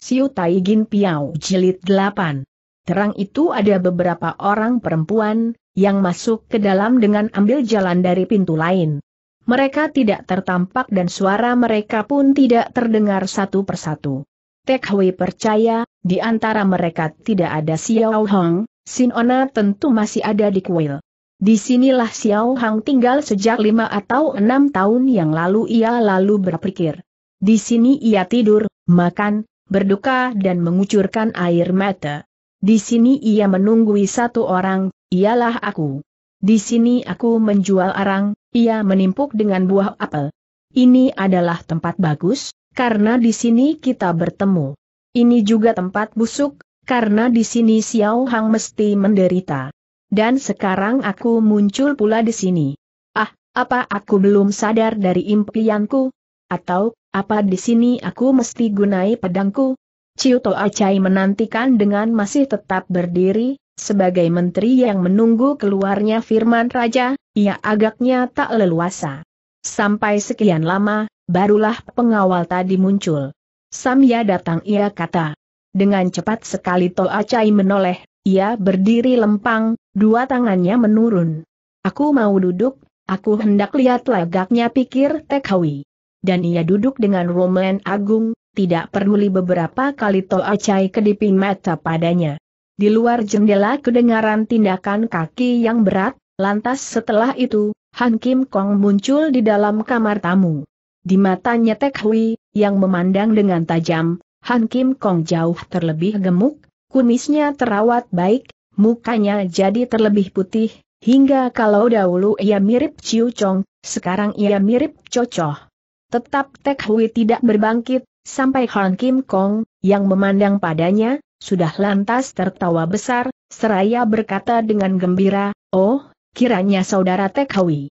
Siu Tai Gin Piao Jilid 8. Terang itu ada beberapa orang perempuan, yang masuk ke dalam dengan ambil jalan dari pintu lain. Mereka tidak tertampak dan suara mereka pun tidak terdengar satu persatu. Tek Hui percaya, di antara mereka tidak ada Xiao Hong, Sin Ona tentu masih ada di kuil. Di Disinilah Xiao Hong tinggal sejak lima atau enam tahun yang lalu ia lalu berpikir. Di sini ia tidur, makan, berduka dan mengucurkan air mata. Di sini ia menunggui satu orang, ialah aku. Di sini aku menjual arang, ia menimpuk dengan buah apel. Ini adalah tempat bagus, karena di sini kita bertemu. Ini juga tempat busuk, karena di sini Xiao Hang mesti menderita. Dan sekarang aku muncul pula di sini. Ah, apa aku belum sadar dari impianku? Atau, apa di sini aku mesti gunai pedangku? Ciuto Acai menantikan dengan masih tetap berdiri, sebagai menteri yang menunggu keluarnya firman raja, ia agaknya tak leluasa. Sampai sekian lama, barulah pengawal tadi muncul. Samya datang ia kata. Dengan cepat sekali To Acai menoleh, ia berdiri lempang, dua tangannya menurun. Aku mau duduk, aku hendak lihat lagaknya pikir Tekhawi dan ia duduk dengan Roman Agung, tidak peduli beberapa kali Toa Chai kedipin mata padanya. Di luar jendela kedengaran tindakan kaki yang berat, lantas setelah itu, Han Kim Kong muncul di dalam kamar tamu. Di matanya Tek Hui, yang memandang dengan tajam, Han Kim Kong jauh terlebih gemuk, kumisnya terawat baik, mukanya jadi terlebih putih, hingga kalau dahulu ia mirip Ciu Chong, sekarang ia mirip Cocoh. Tetap Tek Hui tidak berbangkit, sampai Han Kim Kong, yang memandang padanya, sudah lantas tertawa besar, seraya berkata dengan gembira, Oh, kiranya saudara Tek Hui.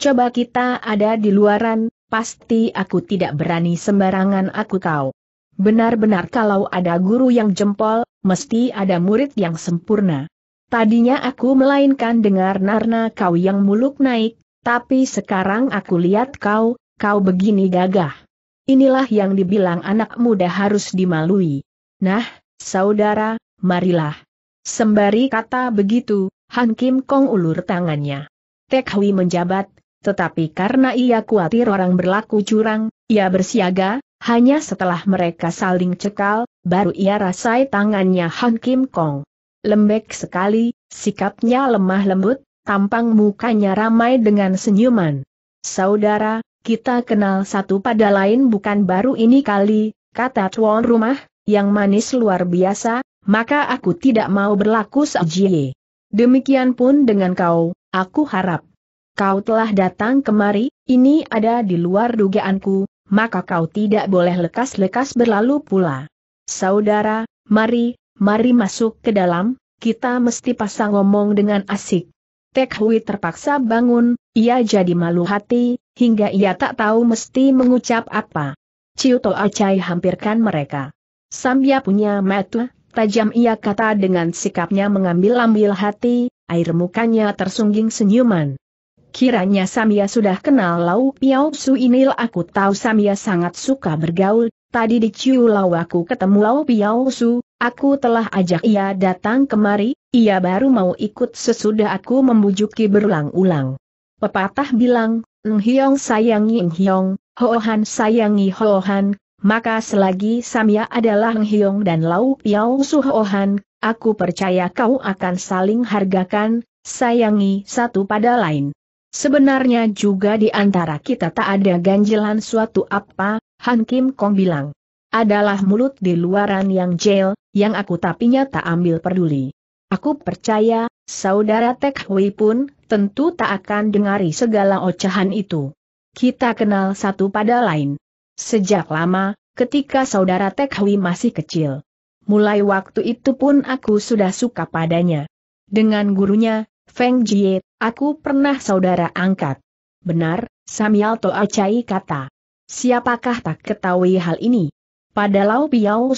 Coba kita ada di luaran, pasti aku tidak berani sembarangan aku kau. Benar-benar kalau ada guru yang jempol, mesti ada murid yang sempurna. Tadinya aku melainkan dengar Narna kau yang muluk naik, tapi sekarang aku lihat kau, kau begini gagah. Inilah yang dibilang anak muda harus dimalui. Nah, saudara, marilah. Sembari kata begitu, Han Kim Kong ulur tangannya. Tek Hui menjabat, tetapi karena ia khawatir orang berlaku curang, ia bersiaga, hanya setelah mereka saling cekal, baru ia rasai tangannya Han Kim Kong. Lembek sekali, sikapnya lemah lembut, tampang mukanya ramai dengan senyuman. Saudara, kita kenal satu pada lain bukan baru ini kali, kata tuan rumah, yang manis luar biasa, maka aku tidak mau berlaku sejie. Demikian pun dengan kau, aku harap. Kau telah datang kemari, ini ada di luar dugaanku, maka kau tidak boleh lekas-lekas berlalu pula. Saudara, mari, mari masuk ke dalam, kita mesti pasang ngomong dengan asik. Tek Hui terpaksa bangun, ia jadi malu hati, hingga ia tak tahu mesti mengucap apa. Ciu To Acai hampirkan mereka. Sambia punya metu, tajam ia kata dengan sikapnya mengambil-ambil hati, air mukanya tersungging senyuman. Kiranya Samia sudah kenal Lau Piao Su Inil aku tahu Samia sangat suka bergaul, tadi di Ciu Lau aku ketemu Lau Piao Su, aku telah ajak ia datang kemari, ia baru mau ikut sesudah aku membujuki berulang-ulang. Pepatah bilang, Hiong sayangi Ho Han sayangi Han. maka selagi Samia adalah Hiong dan Lau Piao Hoohan, aku percaya kau akan saling hargakan, sayangi satu pada lain. Sebenarnya juga di antara kita tak ada ganjilan suatu apa, Han Kim Kong bilang. Adalah mulut di luaran yang jail, yang aku tapinya tak ambil peduli. Aku percaya, saudara Tek Hui pun, tentu tak akan dengari segala ocehan itu. Kita kenal satu pada lain. Sejak lama, ketika saudara Tekhui masih kecil. Mulai waktu itu pun aku sudah suka padanya. Dengan gurunya, Feng Jie, aku pernah saudara angkat. Benar, Samuel Acai kata. Siapakah tak ketahui hal ini? Pada Lau Piao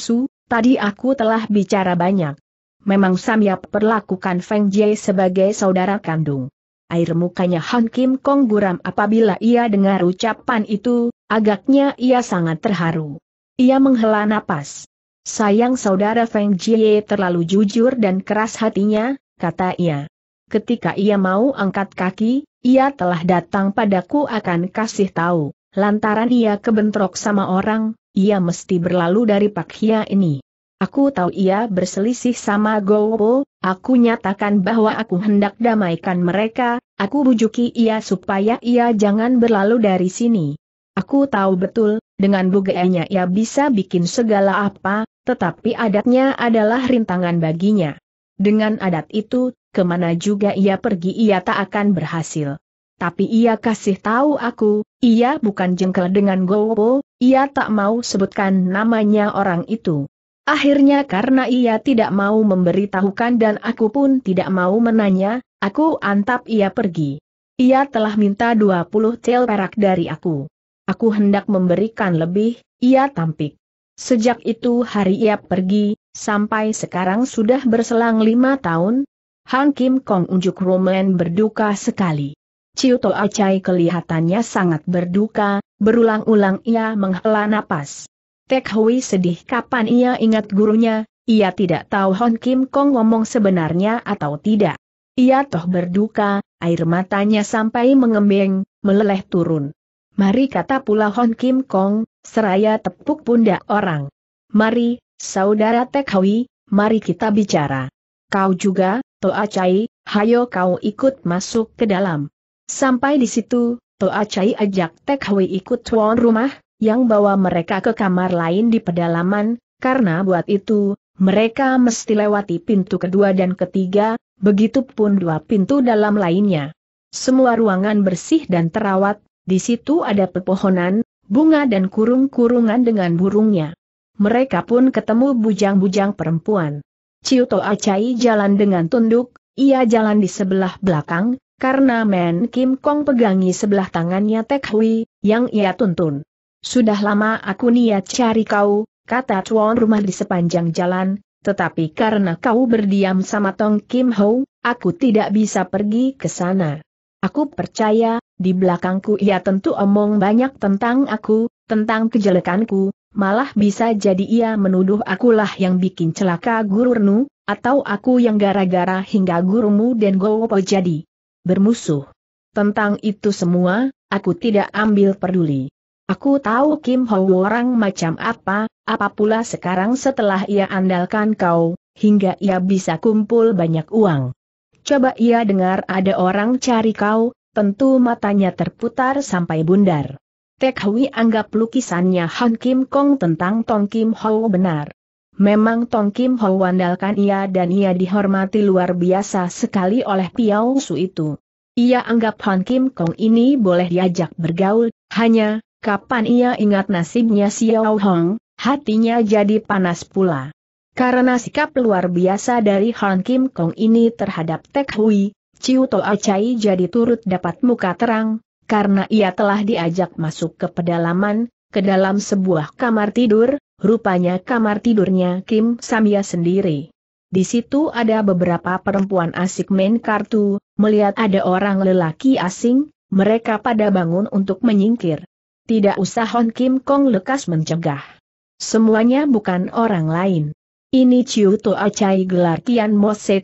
tadi aku telah bicara banyak. Memang Samyap perlakukan Feng Jie sebagai saudara kandung. Air mukanya Han Kim Kong guram apabila ia dengar ucapan itu, agaknya ia sangat terharu. Ia menghela napas. Sayang saudara Feng Jie terlalu jujur dan keras hatinya, kata ia. Ketika ia mau angkat kaki, ia telah datang padaku akan kasih tahu, lantaran ia kebentrok sama orang, ia mesti berlalu dari Pak Hia ini. Aku tahu ia berselisih sama Gowo, aku nyatakan bahwa aku hendak damaikan mereka, aku bujuki ia supaya ia jangan berlalu dari sini. Aku tahu betul, dengan bugeanya ia bisa bikin segala apa, tetapi adatnya adalah rintangan baginya. Dengan adat itu, kemana juga ia pergi ia tak akan berhasil. Tapi ia kasih tahu aku, ia bukan jengkel dengan Gowo, ia tak mau sebutkan namanya orang itu. Akhirnya karena ia tidak mau memberitahukan dan aku pun tidak mau menanya, aku antap ia pergi. Ia telah minta 20 tel perak dari aku. Aku hendak memberikan lebih, ia tampik. Sejak itu hari ia pergi, sampai sekarang sudah berselang lima tahun, Hang Kim Kong unjuk Roman berduka sekali. Toa Acai kelihatannya sangat berduka, berulang-ulang ia menghela napas. Tek Hui sedih kapan ia ingat gurunya, ia tidak tahu Hon Kim Kong ngomong sebenarnya atau tidak. Ia toh berduka, air matanya sampai mengembeng, meleleh turun. Mari kata pula Hon Kim Kong, seraya tepuk pundak orang. Mari, saudara Tek Hui, mari kita bicara. Kau juga, Toa Chai, hayo kau ikut masuk ke dalam. Sampai di situ, Toa Chai ajak Tek Hui ikut tuan rumah, yang bawa mereka ke kamar lain di pedalaman, karena buat itu, mereka mesti lewati pintu kedua dan ketiga, begitupun dua pintu dalam lainnya. Semua ruangan bersih dan terawat, di situ ada pepohonan, bunga dan kurung-kurungan dengan burungnya. Mereka pun ketemu bujang-bujang perempuan. Ciuto Acai jalan dengan tunduk, ia jalan di sebelah belakang, karena Men Kim Kong pegangi sebelah tangannya Tek Hui, yang ia tuntun. Sudah lama aku niat cari kau, kata tuan rumah di sepanjang jalan, tetapi karena kau berdiam sama Tong Kim Ho, aku tidak bisa pergi ke sana. Aku percaya, di belakangku ia tentu omong banyak tentang aku, tentang kejelekanku, malah bisa jadi ia menuduh akulah yang bikin celaka guru Renu, atau aku yang gara-gara hingga gurumu dan Gowopo jadi bermusuh. Tentang itu semua, aku tidak ambil peduli. Aku tahu Kim Ho orang macam apa, apa pula sekarang setelah ia andalkan kau, hingga ia bisa kumpul banyak uang. Coba ia dengar ada orang cari kau, tentu matanya terputar sampai bundar. Tek Hui anggap lukisannya Han Kim Kong tentang Tong Kim Ho benar. Memang Tong Kim Ho andalkan ia dan ia dihormati luar biasa sekali oleh Piao Su itu. Ia anggap Han Kim Kong ini boleh diajak bergaul, hanya, Kapan ia ingat nasibnya Xiao Hong, hatinya jadi panas pula. Karena sikap luar biasa dari Han Kim Kong ini terhadap Tek Hui, Ciu To Acai jadi turut dapat muka terang, karena ia telah diajak masuk ke pedalaman, ke dalam sebuah kamar tidur, rupanya kamar tidurnya Kim Samia sendiri. Di situ ada beberapa perempuan asik main kartu, melihat ada orang lelaki asing, mereka pada bangun untuk menyingkir. Tidak usah Hon Kim Kong lekas mencegah. Semuanya bukan orang lain. Ini Chiu To Acai gelar Kian Mo si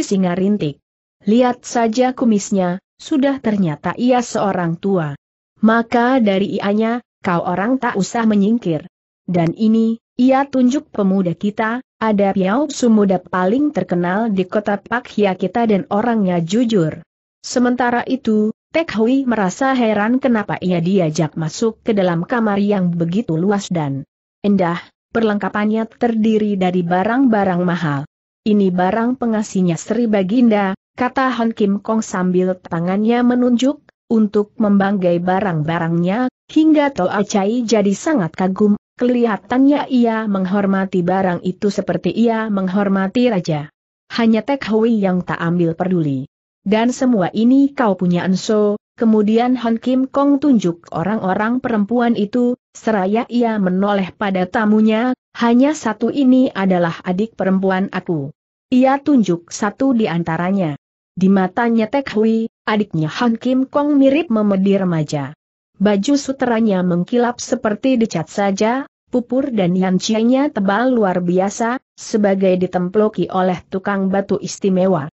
singa rintik. Lihat saja kumisnya, sudah ternyata ia seorang tua. Maka dari ianya, kau orang tak usah menyingkir. Dan ini, ia tunjuk pemuda kita, ada Piao Sumuda paling terkenal di kota Pakia kita dan orangnya jujur. Sementara itu, Tek Hui merasa heran kenapa ia diajak masuk ke dalam kamar yang begitu luas dan indah, perlengkapannya terdiri dari barang-barang mahal. Ini barang pengasihnya Sri Baginda, kata Han Kim Kong sambil tangannya menunjuk, untuk membanggai barang-barangnya, hingga Toa Chai jadi sangat kagum, kelihatannya ia menghormati barang itu seperti ia menghormati raja. Hanya Tek Hui yang tak ambil peduli. Dan semua ini kau punya Enso, kemudian Han Kim Kong tunjuk orang-orang perempuan itu, seraya ia menoleh pada tamunya, hanya satu ini adalah adik perempuan aku. Ia tunjuk satu di antaranya. Di matanya Tek Hui, adiknya Han Kim Kong mirip memedi remaja. Baju suteranya mengkilap seperti dicat saja, pupur dan yancianya tebal luar biasa, sebagai ditemploki oleh tukang batu istimewa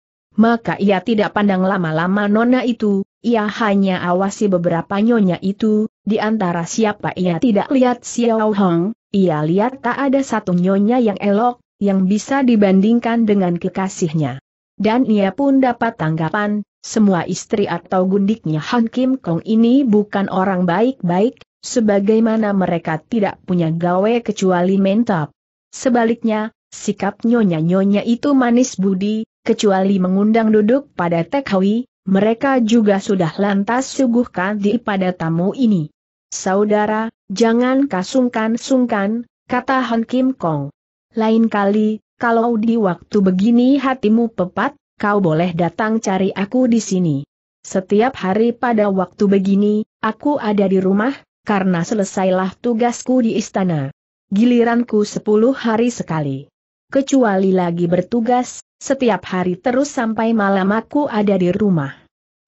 maka ia tidak pandang lama-lama nona itu, ia hanya awasi beberapa nyonya itu, di antara siapa ia tidak lihat Xiao Hong, ia lihat tak ada satu nyonya yang elok, yang bisa dibandingkan dengan kekasihnya. Dan ia pun dapat tanggapan, semua istri atau gundiknya Han Kim Kong ini bukan orang baik-baik, sebagaimana mereka tidak punya gawe kecuali mentap. Sebaliknya, sikap nyonya-nyonya itu manis budi, kecuali mengundang duduk pada tekawi, mereka juga sudah lantas suguhkan di pada tamu ini. Saudara, jangan kasungkan-sungkan, kata Han Kim Kong. Lain kali, kalau di waktu begini hatimu pepat, kau boleh datang cari aku di sini. Setiap hari pada waktu begini, aku ada di rumah, karena selesailah tugasku di istana. Giliranku sepuluh hari sekali. Kecuali lagi bertugas, setiap hari terus sampai malam aku ada di rumah.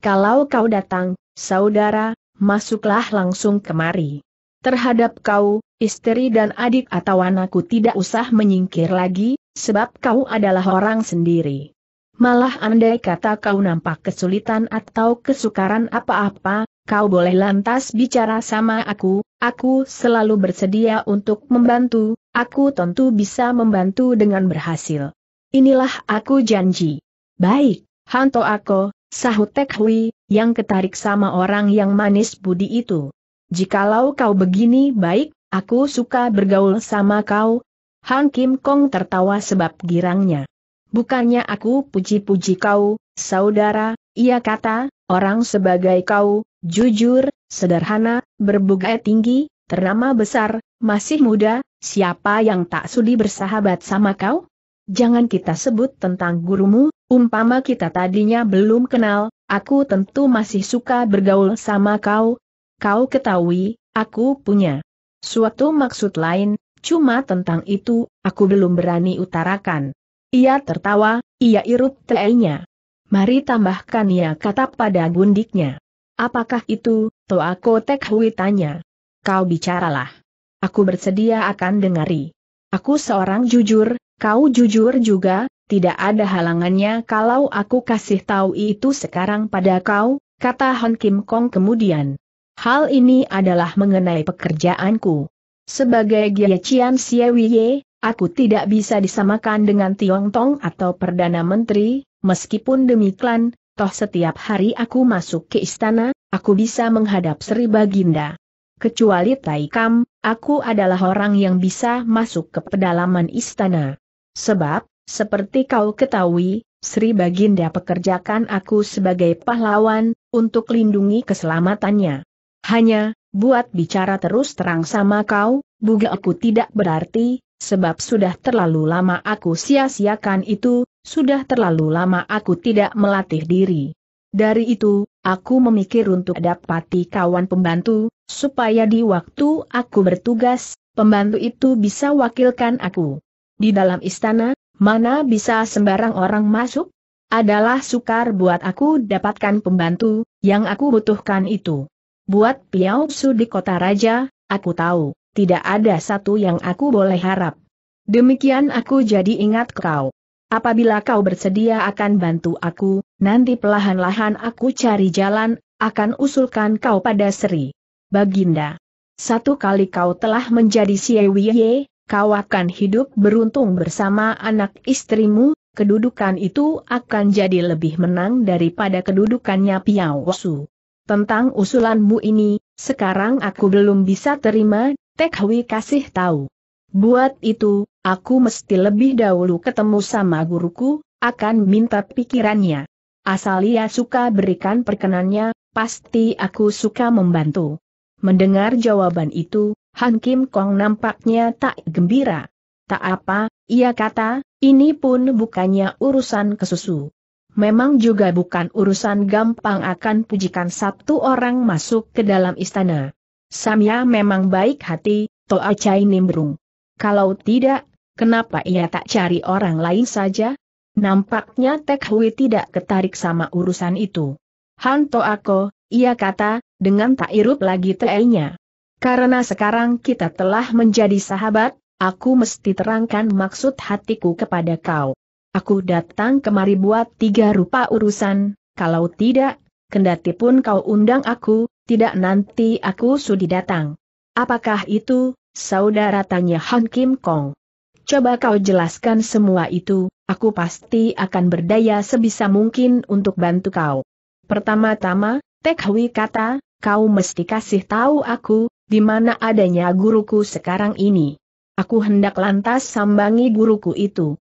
Kalau kau datang, saudara, masuklah langsung kemari. Terhadap kau, istri dan adik atau anakku tidak usah menyingkir lagi, sebab kau adalah orang sendiri. Malah andai kata kau nampak kesulitan atau kesukaran apa-apa, kau boleh lantas bicara sama aku, aku selalu bersedia untuk membantu, aku tentu bisa membantu dengan berhasil. Inilah aku janji. Baik, Hanto Ako, sahut Tek Hui, yang ketarik sama orang yang manis budi itu. Jikalau kau begini baik, aku suka bergaul sama kau. Han Kim Kong tertawa sebab girangnya. Bukannya aku puji-puji kau, saudara, ia kata, orang sebagai kau, jujur, sederhana, berbugai tinggi, ternama besar, masih muda, siapa yang tak sudi bersahabat sama kau? Jangan kita sebut tentang gurumu, umpama kita tadinya belum kenal, aku tentu masih suka bergaul sama kau. Kau ketahui, aku punya suatu maksud lain, cuma tentang itu, aku belum berani utarakan. Ia tertawa, ia irup telainya. Mari tambahkan ia kata pada gundiknya. Apakah itu, Toako Tekhui tanya. Kau bicaralah. Aku bersedia akan dengari. Aku seorang jujur, Kau jujur juga, tidak ada halangannya kalau aku kasih tahu itu sekarang pada kau, kata Han Kim Kong kemudian. Hal ini adalah mengenai pekerjaanku. Sebagai Sia Siewiye, aku tidak bisa disamakan dengan Tiong Tong atau Perdana Menteri, meskipun demikian, toh setiap hari aku masuk ke istana, aku bisa menghadap Sri Baginda. Kecuali Taikam, aku adalah orang yang bisa masuk ke pedalaman istana. Sebab, seperti kau ketahui, Sri Baginda pekerjakan aku sebagai pahlawan, untuk lindungi keselamatannya. Hanya, buat bicara terus terang sama kau, buga aku tidak berarti, sebab sudah terlalu lama aku sia-siakan itu, sudah terlalu lama aku tidak melatih diri. Dari itu, aku memikir untuk dapati kawan pembantu, supaya di waktu aku bertugas, pembantu itu bisa wakilkan aku. Di dalam istana, mana bisa sembarang orang masuk? Adalah sukar buat aku dapatkan pembantu, yang aku butuhkan itu. Buat su di kota raja, aku tahu, tidak ada satu yang aku boleh harap. Demikian aku jadi ingat kau. Apabila kau bersedia akan bantu aku, nanti pelahan lahan aku cari jalan, akan usulkan kau pada Sri. Baginda. Satu kali kau telah menjadi Siewiye, kau akan hidup beruntung bersama anak istrimu, kedudukan itu akan jadi lebih menang daripada kedudukannya Piao Tentang usulanmu ini, sekarang aku belum bisa terima, Tek Hui kasih tahu. Buat itu, aku mesti lebih dahulu ketemu sama guruku, akan minta pikirannya. Asal ia suka berikan perkenannya, pasti aku suka membantu. Mendengar jawaban itu, Han Kim Kong nampaknya tak gembira. Tak apa, ia kata, ini pun bukannya urusan kesusu. Memang juga bukan urusan gampang akan pujikan satu orang masuk ke dalam istana. Samya memang baik hati, Toa Chai nimbrung. Kalau tidak, kenapa ia tak cari orang lain saja? Nampaknya Tek Hui tidak ketarik sama urusan itu. Han Toako, ia kata, dengan tak irup lagi teelnya. Karena sekarang kita telah menjadi sahabat, aku mesti terangkan maksud hatiku kepada kau. Aku datang kemari buat tiga rupa urusan, kalau tidak, kendati pun kau undang aku, tidak nanti aku sudi datang. Apakah itu, saudara tanya Han Kim Kong? Coba kau jelaskan semua itu, aku pasti akan berdaya sebisa mungkin untuk bantu kau. Pertama-tama, Tek Hui kata, kau mesti kasih tahu aku, di mana adanya guruku sekarang ini? Aku hendak lantas sambangi guruku itu.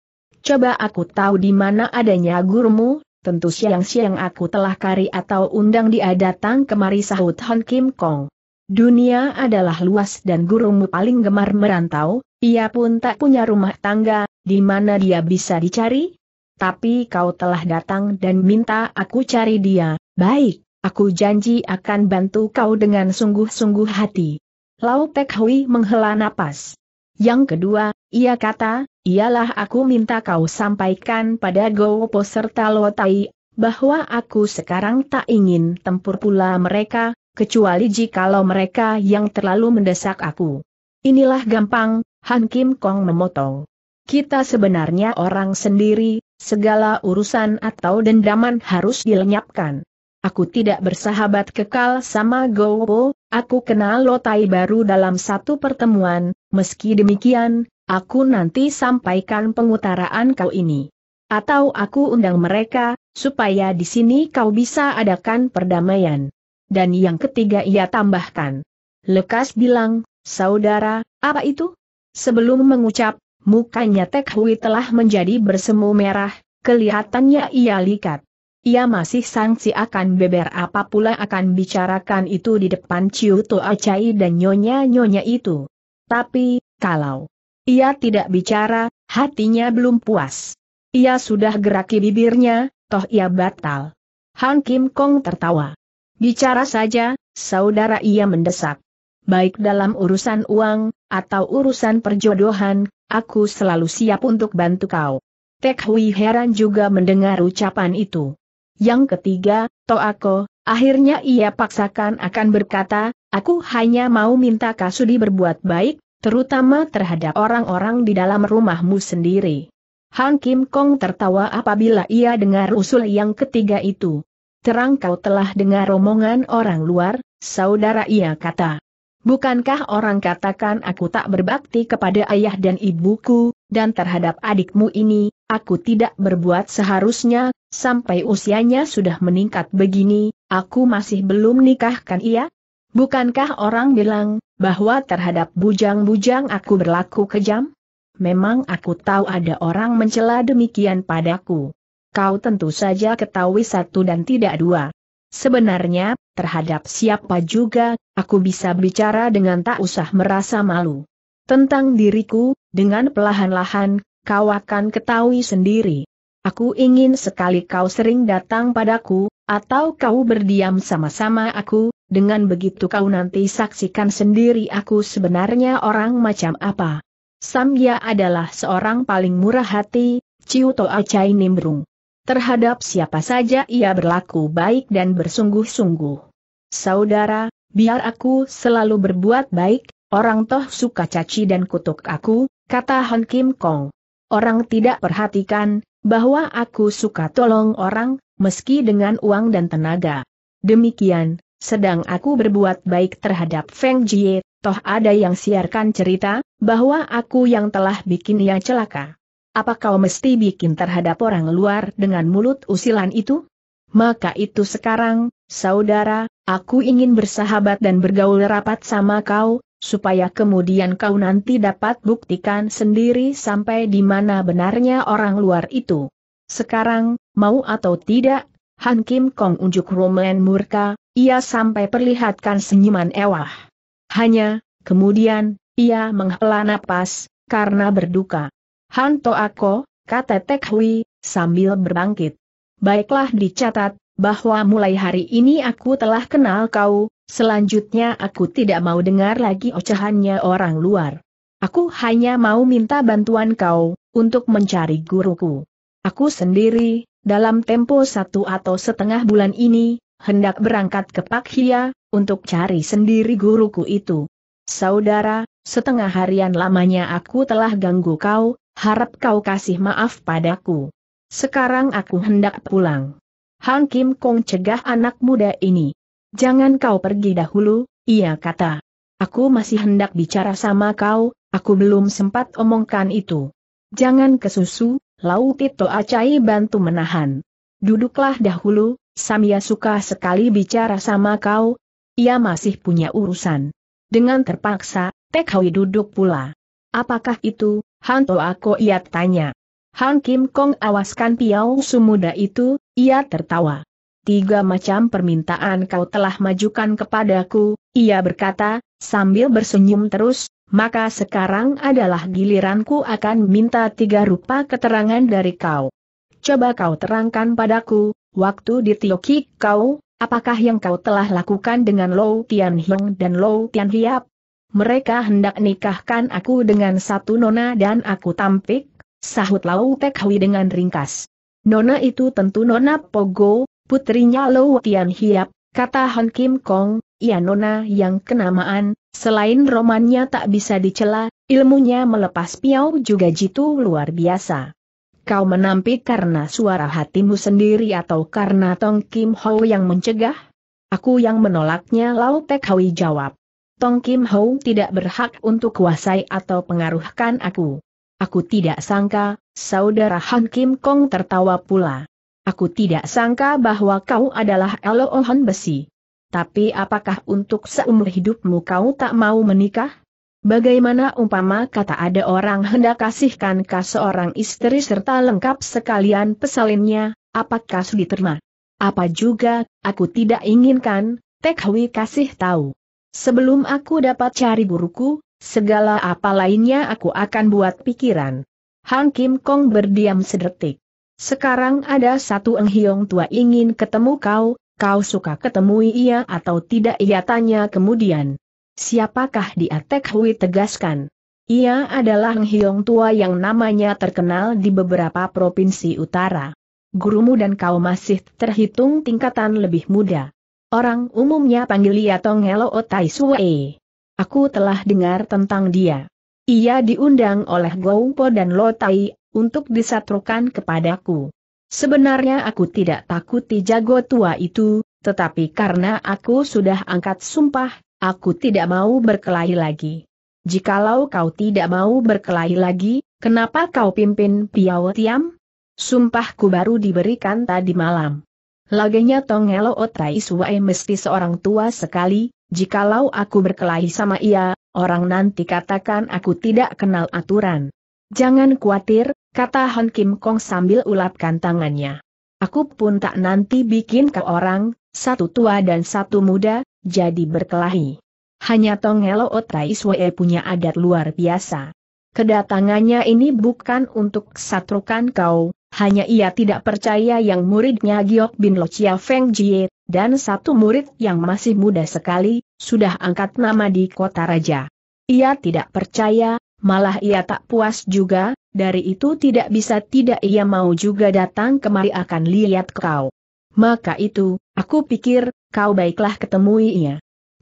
Coba aku tahu di mana adanya gurumu, tentu siang-siang aku telah kari atau undang dia datang kemari sahut Hon Kim Kong. Dunia adalah luas dan gurumu paling gemar merantau, ia pun tak punya rumah tangga, di mana dia bisa dicari? Tapi kau telah datang dan minta aku cari dia, baik. Aku janji akan bantu kau dengan sungguh-sungguh hati. Lau Tek Hui menghela napas. Yang kedua, ia kata, ialah aku minta kau sampaikan pada Gopo serta Lotai, bahwa aku sekarang tak ingin tempur pula mereka, kecuali jikalau mereka yang terlalu mendesak aku. Inilah gampang, Han Kim Kong memotong. Kita sebenarnya orang sendiri, segala urusan atau dendaman harus dilenyapkan aku tidak bersahabat kekal sama Gowo, aku kenal Lotai baru dalam satu pertemuan, meski demikian, aku nanti sampaikan pengutaraan kau ini. Atau aku undang mereka, supaya di sini kau bisa adakan perdamaian. Dan yang ketiga ia tambahkan. Lekas bilang, saudara, apa itu? Sebelum mengucap, mukanya Tek Hui telah menjadi bersemu merah, kelihatannya ia likat ia masih sangsi akan beber apa pula akan bicarakan itu di depan Ciu Toa Chai dan nyonya-nyonya itu. Tapi, kalau ia tidak bicara, hatinya belum puas. Ia sudah geraki bibirnya, toh ia batal. Han Kim Kong tertawa. Bicara saja, saudara ia mendesak. Baik dalam urusan uang, atau urusan perjodohan, aku selalu siap untuk bantu kau. Tek Hui heran juga mendengar ucapan itu. Yang ketiga, Toako, akhirnya ia paksakan akan berkata, aku hanya mau minta Kasudi berbuat baik, terutama terhadap orang-orang di dalam rumahmu sendiri. Hang Kim Kong tertawa apabila ia dengar usul yang ketiga itu. Terang kau telah dengar omongan orang luar, saudara ia kata. Bukankah orang katakan aku tak berbakti kepada ayah dan ibuku, dan terhadap adikmu ini, aku tidak berbuat seharusnya, Sampai usianya sudah meningkat begini, aku masih belum nikahkan ia? Bukankah orang bilang, bahwa terhadap bujang-bujang aku berlaku kejam? Memang aku tahu ada orang mencela demikian padaku. Kau tentu saja ketahui satu dan tidak dua. Sebenarnya, terhadap siapa juga, aku bisa bicara dengan tak usah merasa malu. Tentang diriku, dengan pelahan-lahan, kau akan ketahui sendiri. Aku ingin sekali kau sering datang padaku, atau kau berdiam sama-sama aku, dengan begitu kau nanti saksikan sendiri aku sebenarnya orang macam apa. Samya adalah seorang paling murah hati, Ciuto Acai Nimbrung. Terhadap siapa saja ia berlaku baik dan bersungguh-sungguh. Saudara, biar aku selalu berbuat baik, orang toh suka caci dan kutuk aku, kata Han Kim Kong. Orang tidak perhatikan, bahwa aku suka tolong orang, meski dengan uang dan tenaga. Demikian, sedang aku berbuat baik terhadap Feng Jie, toh ada yang siarkan cerita, bahwa aku yang telah bikin ia celaka. Apa kau mesti bikin terhadap orang luar dengan mulut usilan itu? Maka itu sekarang, saudara, aku ingin bersahabat dan bergaul rapat sama kau, supaya kemudian kau nanti dapat buktikan sendiri sampai di mana benarnya orang luar itu. Sekarang, mau atau tidak, Han Kim Kong unjuk Roman murka, ia sampai perlihatkan senyuman ewah. Hanya, kemudian, ia menghela napas, karena berduka. Han Toako, kata Tek Hui, sambil berbangkit. Baiklah dicatat, bahwa mulai hari ini aku telah kenal kau, Selanjutnya aku tidak mau dengar lagi ocehannya orang luar. Aku hanya mau minta bantuan kau, untuk mencari guruku. Aku sendiri, dalam tempo satu atau setengah bulan ini, hendak berangkat ke Pakhia, untuk cari sendiri guruku itu. Saudara, setengah harian lamanya aku telah ganggu kau, harap kau kasih maaf padaku. Sekarang aku hendak pulang. Hang Kim Kong cegah anak muda ini. Jangan kau pergi dahulu, ia kata. Aku masih hendak bicara sama kau, aku belum sempat omongkan itu. Jangan kesusu, Lau Tito Acai bantu menahan. Duduklah dahulu, Samia suka sekali bicara sama kau, ia masih punya urusan. Dengan terpaksa, hui duduk pula. Apakah itu, Hanto Ako ia tanya. Han Kim Kong awaskan Piau Sumuda itu, ia tertawa tiga macam permintaan kau telah majukan kepadaku, ia berkata, sambil bersenyum terus, maka sekarang adalah giliranku akan minta tiga rupa keterangan dari kau. Coba kau terangkan padaku, waktu di Tioki kau, apakah yang kau telah lakukan dengan Lou Tian Hiong dan Lou Tian Hiap? Mereka hendak nikahkan aku dengan satu nona dan aku tampik, sahut Lau Tek Hui dengan ringkas. Nona itu tentu Nona Pogo, putrinya Lou Tian Hiap, kata Han Kim Kong, ia nona yang kenamaan, selain romannya tak bisa dicela, ilmunya melepas piau juga jitu luar biasa. Kau menampik karena suara hatimu sendiri atau karena Tong Kim Ho yang mencegah? Aku yang menolaknya Lau Tek Hui jawab. Tong Kim Ho tidak berhak untuk kuasai atau pengaruhkan aku. Aku tidak sangka, saudara Han Kim Kong tertawa pula. Aku tidak sangka bahwa kau adalah Elohon besi. Tapi apakah untuk seumur hidupmu kau tak mau menikah? Bagaimana umpama kata ada orang hendak kasihkan ke seorang istri serta lengkap sekalian pesalinnya, apakah sudi diterima? Apa juga, aku tidak inginkan, Tekwi kasih tahu. Sebelum aku dapat cari buruku, segala apa lainnya aku akan buat pikiran. Hang Kim Kong berdiam sedetik. Sekarang ada satu enghiong tua ingin ketemu kau, kau suka ketemui ia atau tidak ia tanya kemudian. Siapakah di Atek Hui tegaskan. Ia adalah enghiong tua yang namanya terkenal di beberapa provinsi utara. Gurumu dan kau masih terhitung tingkatan lebih muda. Orang umumnya panggil ia Tong Helo Tai Aku telah dengar tentang dia. Ia diundang oleh Gongpo dan Lotai untuk disatukan kepadaku. Sebenarnya aku tidak takuti jago tua itu, tetapi karena aku sudah angkat sumpah, aku tidak mau berkelahi lagi. Jikalau kau tidak mau berkelahi lagi, kenapa kau pimpin Piao Tiam? Sumpahku baru diberikan tadi malam. Lagenya Tongelo Otrai Suwai mesti seorang tua sekali, jikalau aku berkelahi sama ia, orang nanti katakan aku tidak kenal aturan. Jangan khawatir, kata Hon Kim Kong sambil ulapkan tangannya. Aku pun tak nanti bikin ke orang, satu tua dan satu muda, jadi berkelahi. Hanya Tong Helo Tai punya adat luar biasa. Kedatangannya ini bukan untuk satrukan kau, hanya ia tidak percaya yang muridnya Giok Bin Lochia Feng Jie, dan satu murid yang masih muda sekali, sudah angkat nama di kota raja. Ia tidak percaya, Malah ia tak puas juga, dari itu tidak bisa tidak ia mau juga datang kemari akan lihat kau. Maka itu, aku pikir, kau baiklah ketemui ia.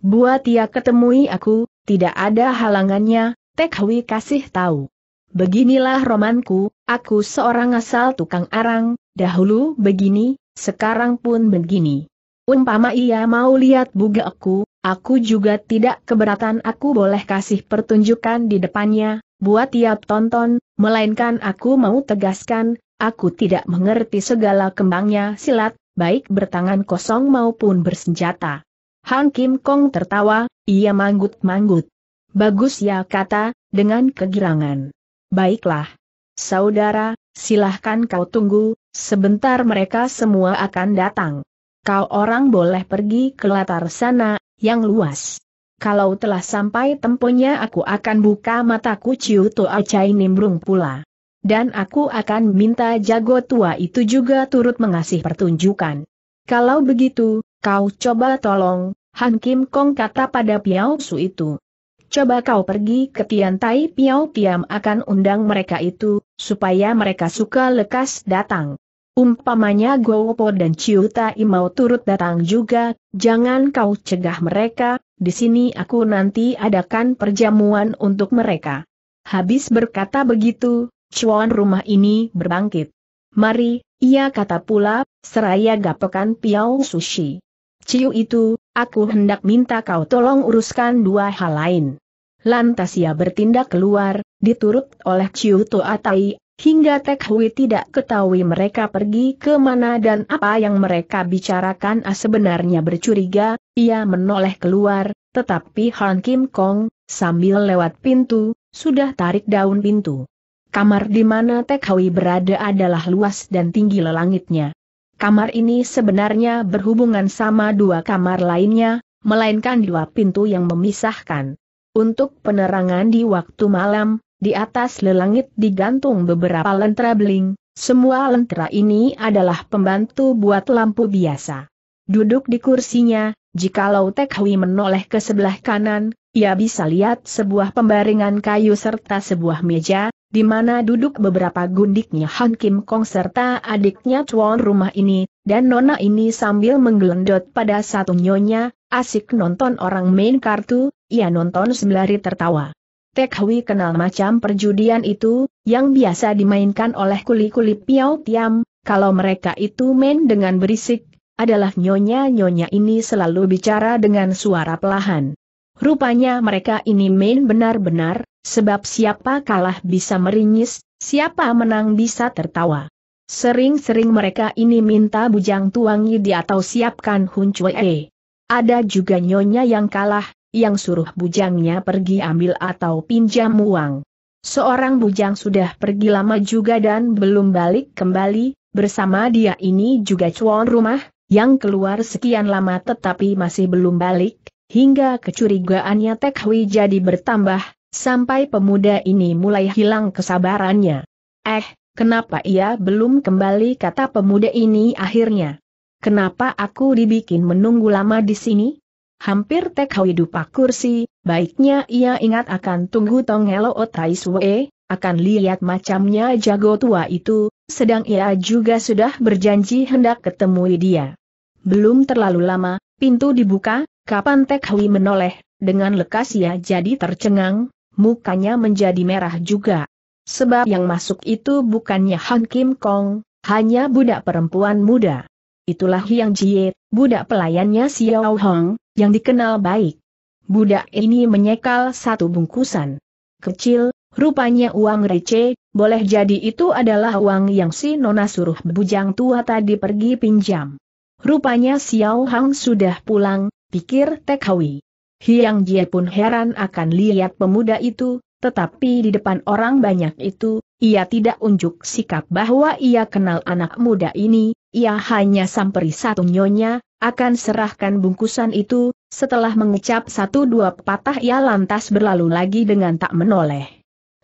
Buat ia ketemui aku, tidak ada halangannya, Tekwi kasih tahu. Beginilah romanku, aku seorang asal tukang arang, dahulu begini, sekarang pun begini. Umpama ia mau lihat buga aku, Aku juga tidak keberatan aku boleh kasih pertunjukan di depannya, buat tiap tonton, melainkan aku mau tegaskan, aku tidak mengerti segala kembangnya silat, baik bertangan kosong maupun bersenjata. Han Kim Kong tertawa, ia manggut-manggut. Bagus ya kata, dengan kegirangan. Baiklah. Saudara, silahkan kau tunggu, sebentar mereka semua akan datang. Kau orang boleh pergi ke latar sana, yang luas. Kalau telah sampai temponya aku akan buka mataku Ciu Toa Chai Nimbrung pula. Dan aku akan minta jago tua itu juga turut mengasih pertunjukan. Kalau begitu, kau coba tolong, Han Kim Kong kata pada Piao Su itu. Coba kau pergi ke Tian Tai Piao Tiam akan undang mereka itu, supaya mereka suka lekas datang. Umpamanya Gowopo dan Ciuta Imau turut datang juga, jangan kau cegah mereka, di sini aku nanti adakan perjamuan untuk mereka. Habis berkata begitu, cuan rumah ini berbangkit. Mari, ia kata pula, seraya gapekan Piau Sushi. Ciu itu, aku hendak minta kau tolong uruskan dua hal lain. Lantas ia bertindak keluar, diturut oleh Ciu Toatai, Hingga Tek Hui tidak ketahui mereka pergi ke mana dan apa yang mereka bicarakan ah, sebenarnya bercuriga, ia menoleh keluar, tetapi Han Kim Kong, sambil lewat pintu, sudah tarik daun pintu. Kamar di mana Tek Hui berada adalah luas dan tinggi lelangitnya. Kamar ini sebenarnya berhubungan sama dua kamar lainnya, melainkan dua pintu yang memisahkan. Untuk penerangan di waktu malam, di atas lelangit digantung beberapa lentera beling, semua lentera ini adalah pembantu buat lampu biasa. Duduk di kursinya, jikalau Tek Hui menoleh ke sebelah kanan, ia bisa lihat sebuah pembaringan kayu serta sebuah meja, di mana duduk beberapa gundiknya Han Kim Kong serta adiknya Chuan rumah ini, dan nona ini sambil menggelendot pada satu nyonya, asik nonton orang main kartu, ia nonton sembari tertawa. Tek Hui kenal macam perjudian itu, yang biasa dimainkan oleh kuli-kuli Piau Tiam, kalau mereka itu main dengan berisik, adalah nyonya-nyonya ini selalu bicara dengan suara pelahan. Rupanya mereka ini main benar-benar, sebab siapa kalah bisa meringis, siapa menang bisa tertawa. Sering-sering mereka ini minta bujang tuangi di atau siapkan huncue. Ada juga nyonya yang kalah, yang suruh bujangnya pergi ambil atau pinjam uang. Seorang bujang sudah pergi lama juga dan belum balik kembali, bersama dia ini juga cuan rumah, yang keluar sekian lama tetapi masih belum balik, hingga kecurigaannya Tek Hui jadi bertambah, sampai pemuda ini mulai hilang kesabarannya. Eh, kenapa ia belum kembali kata pemuda ini akhirnya. Kenapa aku dibikin menunggu lama di sini? hampir tek hidup kursi, baiknya ia ingat akan tunggu Tong otai suwe, akan lihat macamnya jago tua itu, sedang ia juga sudah berjanji hendak ketemui dia. Belum terlalu lama, pintu dibuka, kapan tek Hui menoleh, dengan lekas ia jadi tercengang, mukanya menjadi merah juga. Sebab yang masuk itu bukannya Han Kim Kong, hanya budak perempuan muda. Itulah yang Jie, budak pelayannya Xiao Hong, yang dikenal baik. Budak ini menyekal satu bungkusan kecil, rupanya uang receh, boleh jadi itu adalah uang yang si Nona suruh bujang tua tadi pergi pinjam. Rupanya Xiao Hang sudah pulang, pikir Tek Hui. Hiang Jie pun heran akan lihat pemuda itu, tetapi di depan orang banyak itu, ia tidak unjuk sikap bahwa ia kenal anak muda ini, ia hanya samperi satu nyonya, akan serahkan bungkusan itu, setelah mengucap satu dua patah ia lantas berlalu lagi dengan tak menoleh.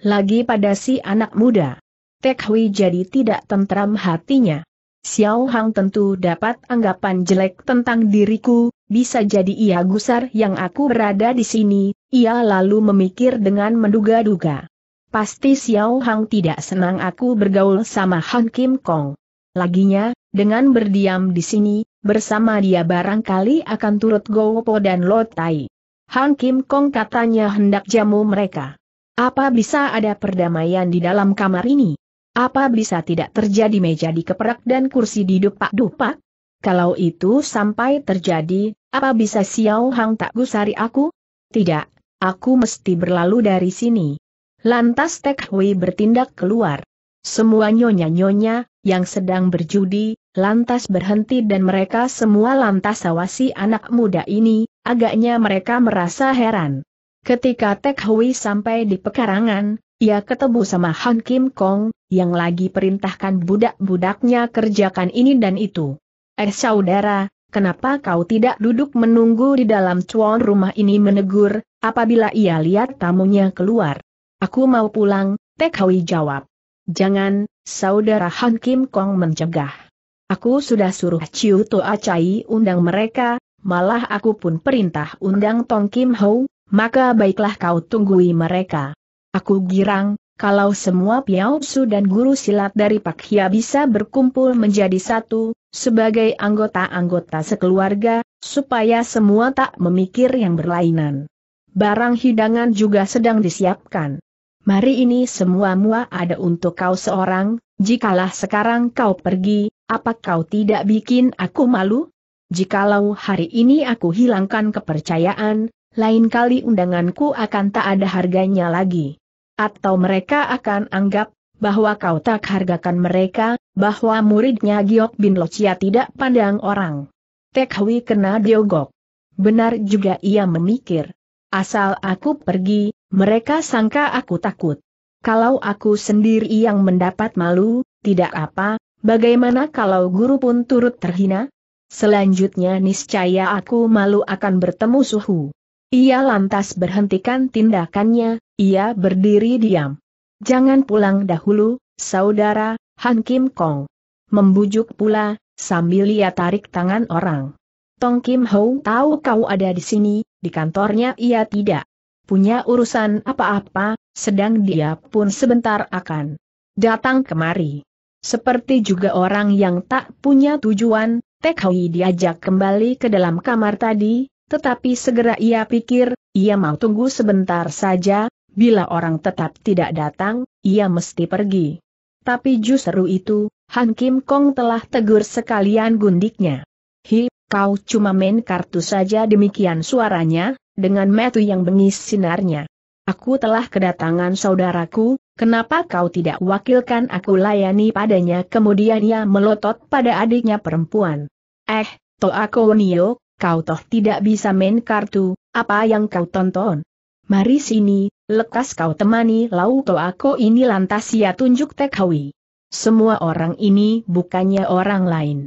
Lagi pada si anak muda. Tek Hui jadi tidak tentram hatinya. Xiao Hang tentu dapat anggapan jelek tentang diriku, bisa jadi ia gusar yang aku berada di sini, ia lalu memikir dengan menduga-duga. Pasti Xiao Hang tidak senang aku bergaul sama Han Kim Kong. Laginya, dengan berdiam di sini, bersama dia barangkali akan turut Gopo dan Lotai. Han Kim Kong katanya hendak jamu mereka. Apa bisa ada perdamaian di dalam kamar ini? Apa bisa tidak terjadi meja dikeperak dan kursi didupak-dupak? Kalau itu sampai terjadi, apa bisa Xiao Hang tak gusari aku? Tidak, aku mesti berlalu dari sini. Lantas Tek Hui bertindak keluar. Semua nyonya-nyonya, yang sedang berjudi, lantas berhenti dan mereka semua lantas awasi anak muda ini, agaknya mereka merasa heran. Ketika Tek Hui sampai di pekarangan, ia ketemu sama Han Kim Kong, yang lagi perintahkan budak-budaknya kerjakan ini dan itu. Eh saudara, kenapa kau tidak duduk menunggu di dalam cuan rumah ini menegur, apabila ia lihat tamunya keluar? Aku mau pulang, Tek Hui jawab. Jangan, saudara Han Kim Kong mencegah. Aku sudah suruh Chiu To Acai undang mereka, malah aku pun perintah undang Tong Kim Ho, maka baiklah kau tunggui mereka. Aku girang, kalau semua Piao Su dan guru silat dari Pak Hia bisa berkumpul menjadi satu, sebagai anggota-anggota sekeluarga, supaya semua tak memikir yang berlainan. Barang hidangan juga sedang disiapkan. Mari ini semua mua ada untuk kau seorang, jikalah sekarang kau pergi, apa kau tidak bikin aku malu? Jikalau hari ini aku hilangkan kepercayaan, lain kali undanganku akan tak ada harganya lagi. Atau mereka akan anggap, bahwa kau tak hargakan mereka, bahwa muridnya Giok Bin Locia tidak pandang orang. Tekwi kena diogok. Benar juga ia memikir. Asal aku pergi, mereka sangka aku takut. Kalau aku sendiri yang mendapat malu, tidak apa, bagaimana kalau guru pun turut terhina? Selanjutnya niscaya aku malu akan bertemu suhu. Ia lantas berhentikan tindakannya, ia berdiri diam. Jangan pulang dahulu, saudara, Han Kim Kong. Membujuk pula, sambil ia tarik tangan orang. Tong Kim Ho tahu kau ada di sini, di kantornya ia tidak punya urusan apa-apa, sedang dia pun sebentar akan datang kemari. Seperti juga orang yang tak punya tujuan, Hui diajak kembali ke dalam kamar tadi, tetapi segera ia pikir, ia mau tunggu sebentar saja, bila orang tetap tidak datang, ia mesti pergi. Tapi justru itu, Han Kim Kong telah tegur sekalian gundiknya. Hi, kau cuma main kartu saja demikian suaranya, dengan metu yang bengis sinarnya. Aku telah kedatangan saudaraku, kenapa kau tidak wakilkan aku layani padanya kemudian ia melotot pada adiknya perempuan. Eh, Toako Nio, kau toh tidak bisa main kartu, apa yang kau tonton? Mari sini, lekas kau temani lau Toako ini lantas ia tunjuk tekawi. Semua orang ini bukannya orang lain.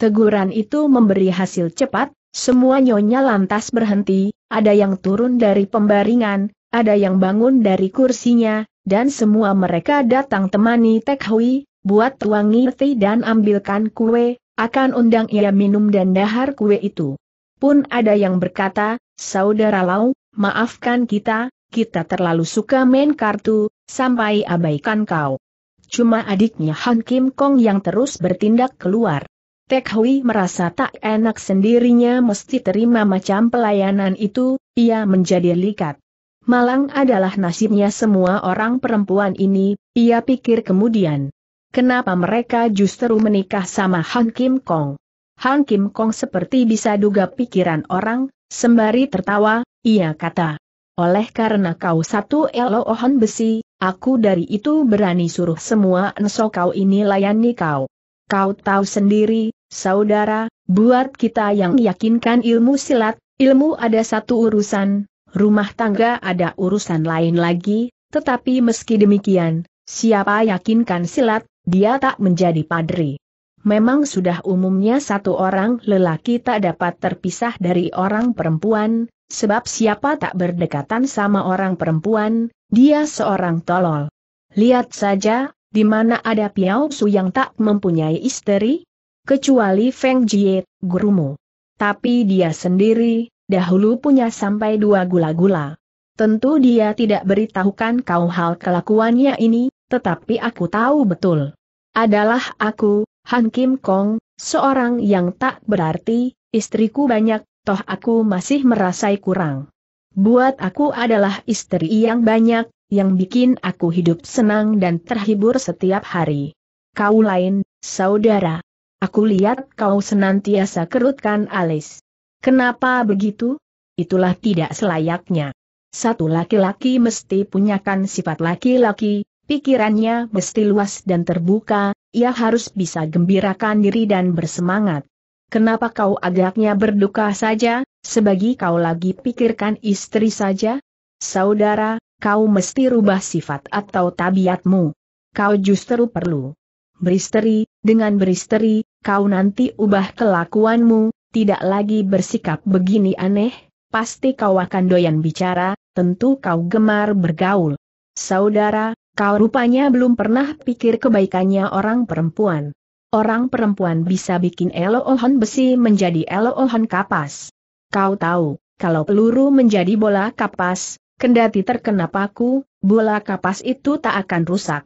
Teguran itu memberi hasil cepat, semua nyonya lantas berhenti, ada yang turun dari pembaringan, ada yang bangun dari kursinya, dan semua mereka datang temani Tek Hui, buat tuangi teh dan ambilkan kue, akan undang ia minum dan dahar kue itu. Pun ada yang berkata, saudara Lau, maafkan kita, kita terlalu suka main kartu, sampai abaikan kau. Cuma adiknya Han Kim Kong yang terus bertindak keluar. Tek Hui merasa tak enak sendirinya mesti terima macam pelayanan itu, ia menjadi likat. Malang adalah nasibnya semua orang perempuan ini, ia pikir kemudian. Kenapa mereka justru menikah sama Han Kim Kong? Han Kim Kong seperti bisa duga pikiran orang, sembari tertawa, ia kata. Oleh karena kau satu ohan besi, aku dari itu berani suruh semua enso kau ini layani kau. Kau tahu sendiri, saudara, buat kita yang yakinkan ilmu silat, ilmu ada satu urusan, rumah tangga ada urusan lain lagi, tetapi meski demikian, siapa yakinkan silat, dia tak menjadi padri. Memang sudah umumnya satu orang lelaki tak dapat terpisah dari orang perempuan, sebab siapa tak berdekatan sama orang perempuan, dia seorang tolol. Lihat saja di mana ada Piao Su yang tak mempunyai istri? Kecuali Feng Jie, gurumu. Tapi dia sendiri, dahulu punya sampai dua gula-gula. Tentu dia tidak beritahukan kau hal kelakuannya ini, tetapi aku tahu betul. Adalah aku, Han Kim Kong, seorang yang tak berarti, istriku banyak, toh aku masih merasai kurang. Buat aku adalah istri yang banyak, yang bikin aku hidup senang dan terhibur setiap hari. Kau lain, saudara. Aku lihat kau senantiasa kerutkan alis. Kenapa begitu? Itulah tidak selayaknya. Satu laki-laki mesti punyakan sifat laki-laki, pikirannya mesti luas dan terbuka, ia harus bisa gembirakan diri dan bersemangat. Kenapa kau agaknya berduka saja, Sebagai kau lagi pikirkan istri saja? Saudara, kau mesti rubah sifat atau tabiatmu. Kau justru perlu beristeri, dengan beristeri, kau nanti ubah kelakuanmu, tidak lagi bersikap begini aneh, pasti kau akan doyan bicara, tentu kau gemar bergaul. Saudara, kau rupanya belum pernah pikir kebaikannya orang perempuan. Orang perempuan bisa bikin elo elo-ohon besi menjadi elo elo-ohon kapas. Kau tahu, kalau peluru menjadi bola kapas, Kendati terkena paku, bola kapas itu tak akan rusak.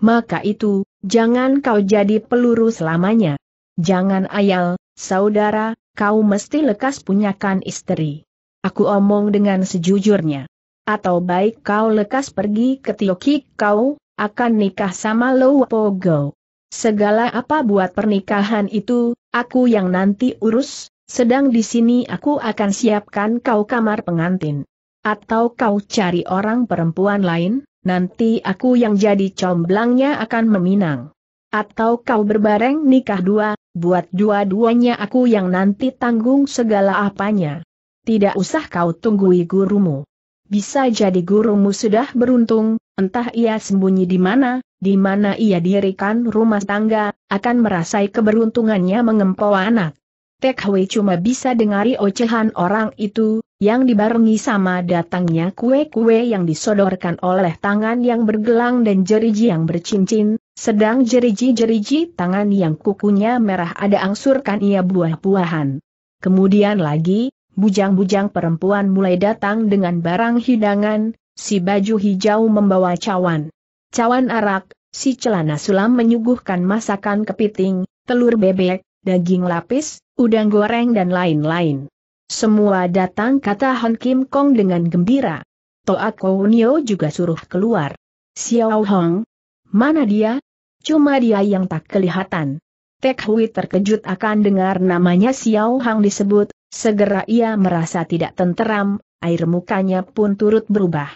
Maka itu, jangan kau jadi peluru selamanya. Jangan ayal, saudara, kau mesti lekas punyakan istri. Aku omong dengan sejujurnya. Atau baik kau lekas pergi ke Tioki kau, akan nikah sama Pogo. Segala apa buat pernikahan itu, aku yang nanti urus, sedang di sini aku akan siapkan kau kamar pengantin. Atau kau cari orang perempuan lain, nanti aku yang jadi comblangnya akan meminang. Atau kau berbareng nikah dua, buat dua-duanya aku yang nanti tanggung segala apanya. Tidak usah kau tunggui gurumu. Bisa jadi gurumu sudah beruntung, entah ia sembunyi di mana, di mana ia dirikan rumah tangga, akan merasai keberuntungannya mengempau anak. Tek cuma bisa dengari ocehan orang itu, yang dibarengi sama datangnya kue-kue yang disodorkan oleh tangan yang bergelang dan jeriji yang bercincin, sedang jeriji-jeriji tangan yang kukunya merah ada angsurkan ia buah-buahan. Kemudian lagi, bujang-bujang perempuan mulai datang dengan barang hidangan, si baju hijau membawa cawan. Cawan arak, si celana sulam menyuguhkan masakan kepiting, telur bebek, daging lapis, udang goreng dan lain-lain. Semua datang kata Han Kim Kong dengan gembira. Toa Kounio juga suruh keluar. Xiao Hong? Mana dia? Cuma dia yang tak kelihatan. Tek Hui terkejut akan dengar namanya Xiao Hong disebut, segera ia merasa tidak tenteram, air mukanya pun turut berubah.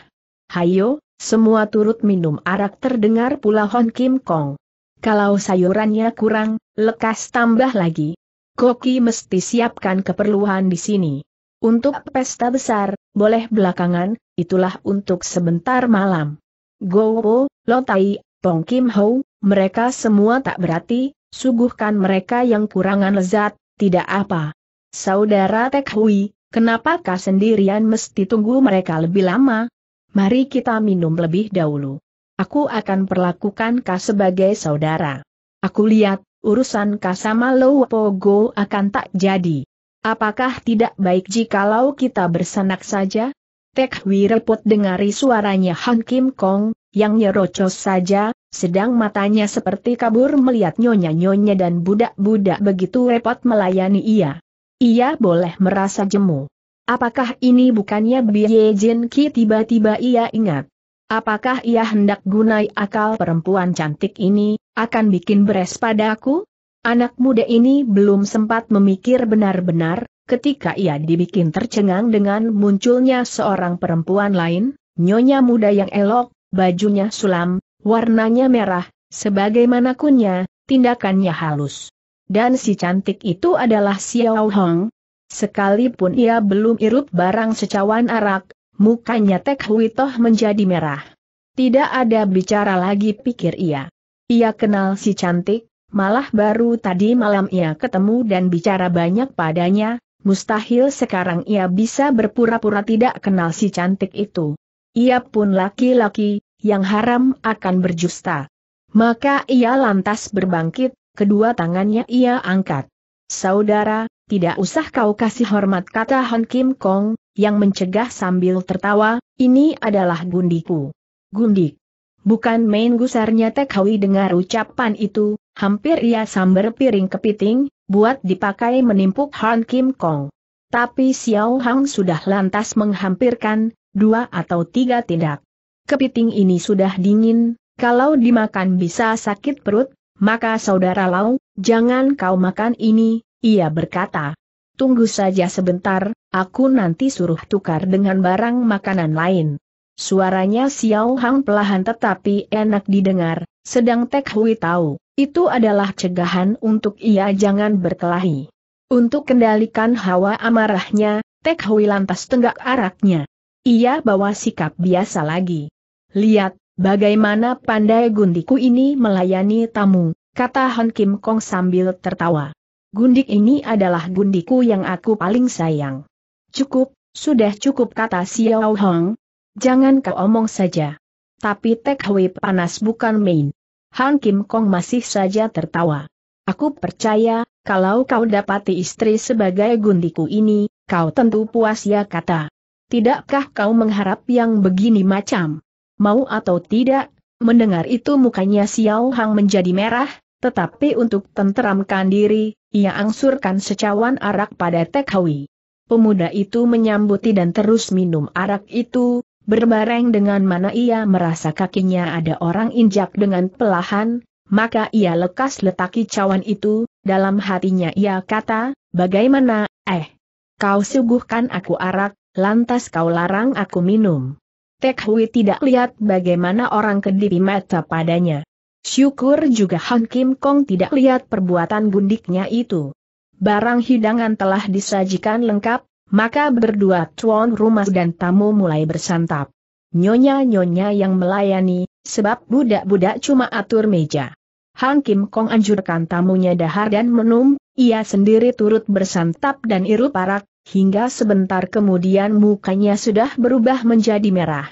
Hayo, semua turut minum arak terdengar pula Hon Kim Kong. Kalau sayurannya kurang, lekas tambah lagi. Koki mesti siapkan keperluan di sini. Untuk pesta besar, boleh belakangan, itulah untuk sebentar malam. Gowo, Lotai, Pong Kim Ho, mereka semua tak berarti, suguhkan mereka yang kurangan lezat, tidak apa. Saudara Tek Hui, kenapakah sendirian mesti tunggu mereka lebih lama? Mari kita minum lebih dahulu. Aku akan perlakukan kau sebagai saudara. Aku lihat, urusan Kasama go akan tak jadi. Apakah tidak baik jikalau kita bersenak saja? Tek Hui repot dengari suaranya Han Kim Kong, yang nyerocos saja, sedang matanya seperti kabur melihat nyonya-nyonya dan budak-budak begitu repot melayani ia. Ia boleh merasa jemu. Apakah ini bukannya Biye Jin Ki tiba-tiba ia ingat? Apakah ia hendak gunai akal perempuan cantik ini, akan bikin beres padaku? Anak muda ini belum sempat memikir benar-benar, ketika ia dibikin tercengang dengan munculnya seorang perempuan lain, nyonya muda yang elok, bajunya sulam, warnanya merah, sebagaimana kunya, tindakannya halus. Dan si cantik itu adalah Xiao Hong. Sekalipun ia belum irup barang secawan arak, mukanya Tek Toh menjadi merah. Tidak ada bicara lagi pikir ia. Ia kenal si cantik, malah baru tadi malam ia ketemu dan bicara banyak padanya, mustahil sekarang ia bisa berpura-pura tidak kenal si cantik itu. Ia pun laki-laki, yang haram akan berjusta. Maka ia lantas berbangkit, kedua tangannya ia angkat. Saudara, tidak usah kau kasih hormat kata Han Kim Kong, yang mencegah sambil tertawa, ini adalah gundiku. Gundik. Bukan main gusarnya Tekawi dengar ucapan itu, hampir ia samber piring kepiting, buat dipakai menimpuk Han Kim Kong. Tapi Xiao Hang sudah lantas menghampirkan, dua atau tiga tindak. Kepiting ini sudah dingin, kalau dimakan bisa sakit perut, maka saudara Lau, jangan kau makan ini, ia berkata. Tunggu saja sebentar, aku nanti suruh tukar dengan barang makanan lain. Suaranya Xiao Hang pelahan tetapi enak didengar, sedang Tek Hui tahu, itu adalah cegahan untuk ia jangan berkelahi. Untuk kendalikan hawa amarahnya, Tek Hui lantas tenggak araknya. Ia bawa sikap biasa lagi. Lihat, bagaimana pandai gundiku ini melayani tamu, kata Han Kim Kong sambil tertawa. Gundik ini adalah gundiku yang aku paling sayang. Cukup, sudah cukup kata Xiao Hong, Jangan kau omong saja. Tapi Tek Hui panas bukan main. Han Kim Kong masih saja tertawa. Aku percaya, kalau kau dapati istri sebagai gundiku ini, kau tentu puas ya kata. Tidakkah kau mengharap yang begini macam? Mau atau tidak, mendengar itu mukanya Xiao Hang menjadi merah, tetapi untuk tenteramkan diri, ia angsurkan secawan arak pada Tek Hui. Pemuda itu menyambuti dan terus minum arak itu, Berbareng dengan mana ia merasa kakinya ada orang injak dengan pelahan, maka ia lekas letaki cawan itu, dalam hatinya ia kata, bagaimana, eh, kau suguhkan aku arak, lantas kau larang aku minum. Tek Hui tidak lihat bagaimana orang kedipi mata padanya. Syukur juga Han Kim Kong tidak lihat perbuatan gundiknya itu. Barang hidangan telah disajikan lengkap, maka berdua tuan rumah dan tamu mulai bersantap. Nyonya-nyonya yang melayani, sebab budak-budak cuma atur meja. Hang Kim Kong anjurkan tamunya dahar dan menum, ia sendiri turut bersantap dan iru parak, hingga sebentar kemudian mukanya sudah berubah menjadi merah.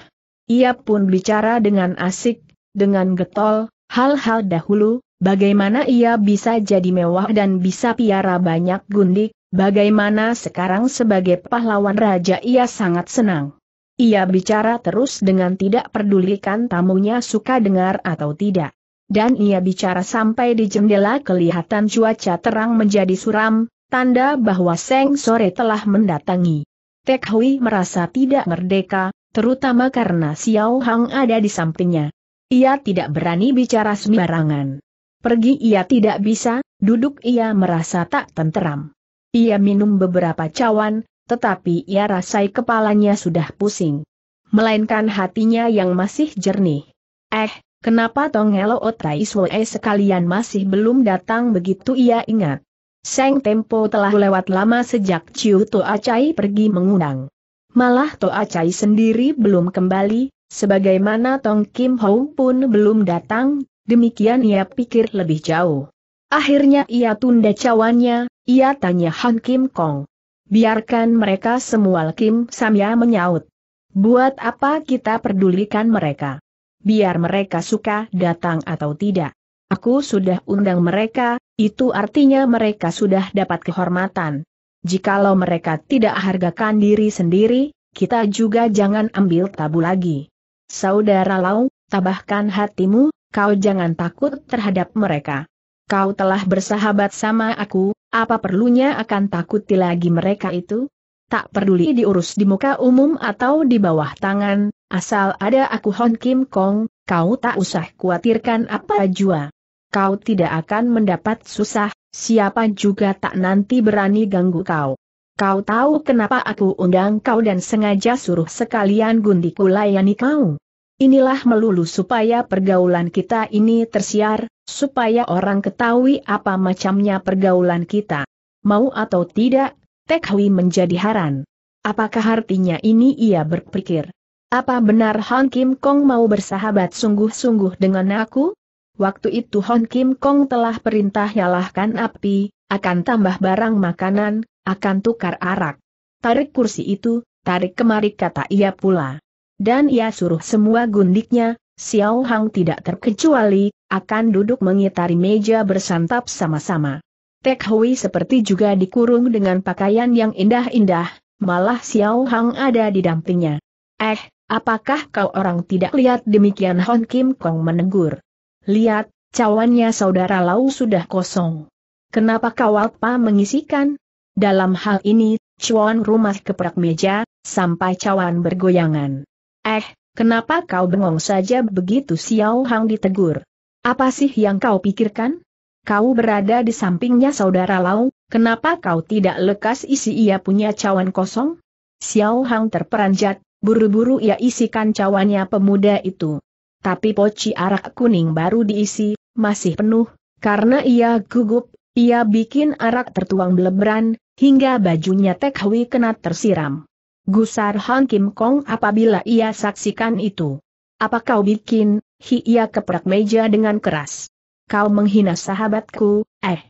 Ia pun bicara dengan asik, dengan getol, hal-hal dahulu, bagaimana ia bisa jadi mewah dan bisa piara banyak gundik, Bagaimana sekarang sebagai pahlawan raja ia sangat senang. Ia bicara terus dengan tidak pedulikan tamunya suka dengar atau tidak. Dan ia bicara sampai di jendela kelihatan cuaca terang menjadi suram, tanda bahwa Seng Sore telah mendatangi. Tek Hui merasa tidak merdeka, terutama karena Xiao Hang ada di sampingnya. Ia tidak berani bicara sembarangan. Pergi ia tidak bisa, duduk ia merasa tak tenteram. Ia minum beberapa cawan, tetapi ia rasai kepalanya sudah pusing. Melainkan hatinya yang masih jernih. Eh, kenapa Tong Otai Sue sekalian masih belum datang begitu ia ingat. Seng Tempo telah lewat lama sejak Ciu Toa Chai pergi mengundang. Malah Toa Chai sendiri belum kembali, sebagaimana Tong Kim Ho pun belum datang, demikian ia pikir lebih jauh. Akhirnya ia tunda cawannya, ia tanya Han Kim Kong. Biarkan mereka semua Kim Samya menyaut. Buat apa kita pedulikan mereka? Biar mereka suka datang atau tidak. Aku sudah undang mereka, itu artinya mereka sudah dapat kehormatan. Jikalau mereka tidak hargakan diri sendiri, kita juga jangan ambil tabu lagi. Saudara Lau, tabahkan hatimu, kau jangan takut terhadap mereka. Kau telah bersahabat sama aku, apa perlunya akan takuti lagi mereka itu? Tak peduli diurus di muka umum atau di bawah tangan, asal ada aku Hon Kim Kong, kau tak usah khawatirkan apa jua. Kau tidak akan mendapat susah, siapa juga tak nanti berani ganggu kau. Kau tahu kenapa aku undang kau dan sengaja suruh sekalian gundiku layani kau? Inilah melulu supaya pergaulan kita ini tersiar, supaya orang ketahui apa macamnya pergaulan kita. Mau atau tidak, Tekhui menjadi haran. Apakah artinya ini ia berpikir? Apa benar Hon Kim Kong mau bersahabat sungguh-sungguh dengan aku? Waktu itu Hon Kim Kong telah perintah nyalahkan api, akan tambah barang makanan, akan tukar arak. Tarik kursi itu, tarik kemari kata ia pula. Dan ia suruh semua gundiknya, Xiao Hang tidak terkecuali, akan duduk mengitari meja bersantap sama-sama. Tek Hui seperti juga dikurung dengan pakaian yang indah-indah, malah Xiao Hang ada di dampingnya. Eh, apakah kau orang tidak lihat demikian Hon Kim Kong menegur? Lihat, cawannya saudara Lau sudah kosong. Kenapa kau apa mengisikan? Dalam hal ini, cuan rumah keprak meja, sampai cawan bergoyangan. Eh, kenapa kau bengong saja begitu Xiao Hang ditegur? Apa sih yang kau pikirkan? Kau berada di sampingnya saudara Lau, kenapa kau tidak lekas isi ia punya cawan kosong? Xiao Hang terperanjat, buru-buru ia isikan cawannya pemuda itu. Tapi poci arak kuning baru diisi, masih penuh, karena ia gugup, ia bikin arak tertuang beleberan, hingga bajunya Tek Hui kena tersiram. Gusar Han Kim Kong apabila ia saksikan itu. Apa kau bikin, Hi, ia keprak meja dengan keras. Kau menghina sahabatku, eh.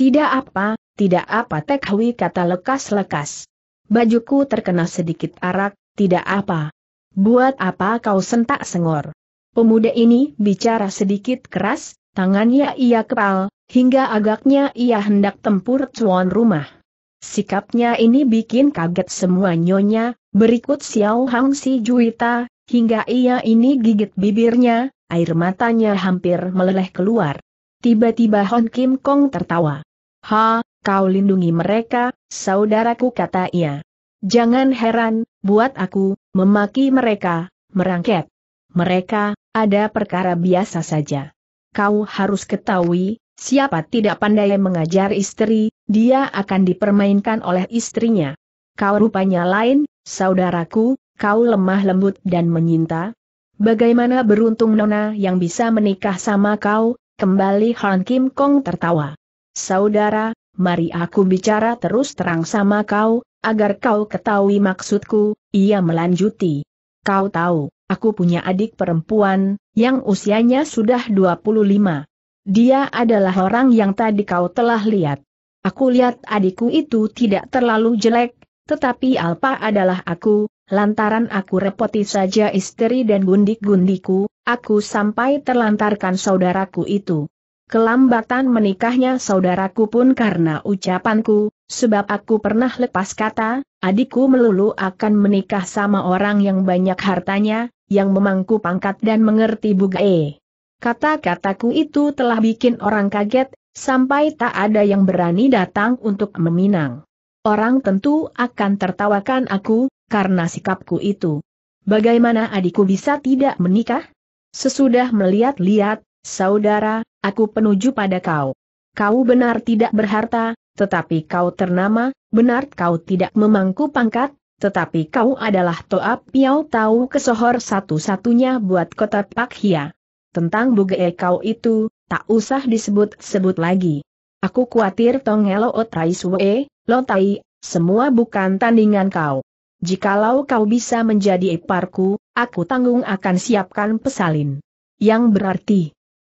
Tidak apa, tidak apa Tek Hui kata lekas-lekas. Bajuku terkena sedikit arak, tidak apa. Buat apa kau sentak sengor? Pemuda ini bicara sedikit keras, tangannya ia kepal, hingga agaknya ia hendak tempur cuan rumah. Sikapnya ini bikin kaget semua nyonya, berikut Xiao Hang Si Juita, hingga ia ini gigit bibirnya, air matanya hampir meleleh keluar. Tiba-tiba Hon Kim Kong tertawa. Ha, kau lindungi mereka, saudaraku kata ia. Jangan heran, buat aku, memaki mereka, merangket. Mereka, ada perkara biasa saja. Kau harus ketahui, Siapa tidak pandai mengajar istri, dia akan dipermainkan oleh istrinya. Kau rupanya lain, saudaraku, kau lemah lembut dan menyinta. Bagaimana beruntung Nona yang bisa menikah sama kau, kembali Han Kim Kong tertawa. Saudara, mari aku bicara terus terang sama kau, agar kau ketahui maksudku, ia melanjuti. Kau tahu, aku punya adik perempuan, yang usianya sudah 25. Dia adalah orang yang tadi kau telah lihat. Aku lihat adikku itu tidak terlalu jelek, tetapi Alpa adalah aku, lantaran aku repoti saja istri dan gundik-gundiku, aku sampai terlantarkan saudaraku itu. Kelambatan menikahnya saudaraku pun karena ucapanku, sebab aku pernah lepas kata, adikku melulu akan menikah sama orang yang banyak hartanya, yang memangku pangkat dan mengerti bugae. Kata-kataku itu telah bikin orang kaget, sampai tak ada yang berani datang untuk meminang. Orang tentu akan tertawakan aku, karena sikapku itu. Bagaimana adikku bisa tidak menikah? Sesudah melihat-lihat, saudara, aku penuju pada kau. Kau benar tidak berharta, tetapi kau ternama, benar kau tidak memangku pangkat, tetapi kau adalah Toa Piau tahu kesohor satu-satunya buat kota Pakhia. Tentang buge kau itu, tak usah disebut-sebut lagi. Aku khawatir Tongelo Otai suwe, Lotai, semua bukan tandingan kau. Jikalau kau bisa menjadi iparku, aku tanggung akan siapkan pesalin. Yang berarti,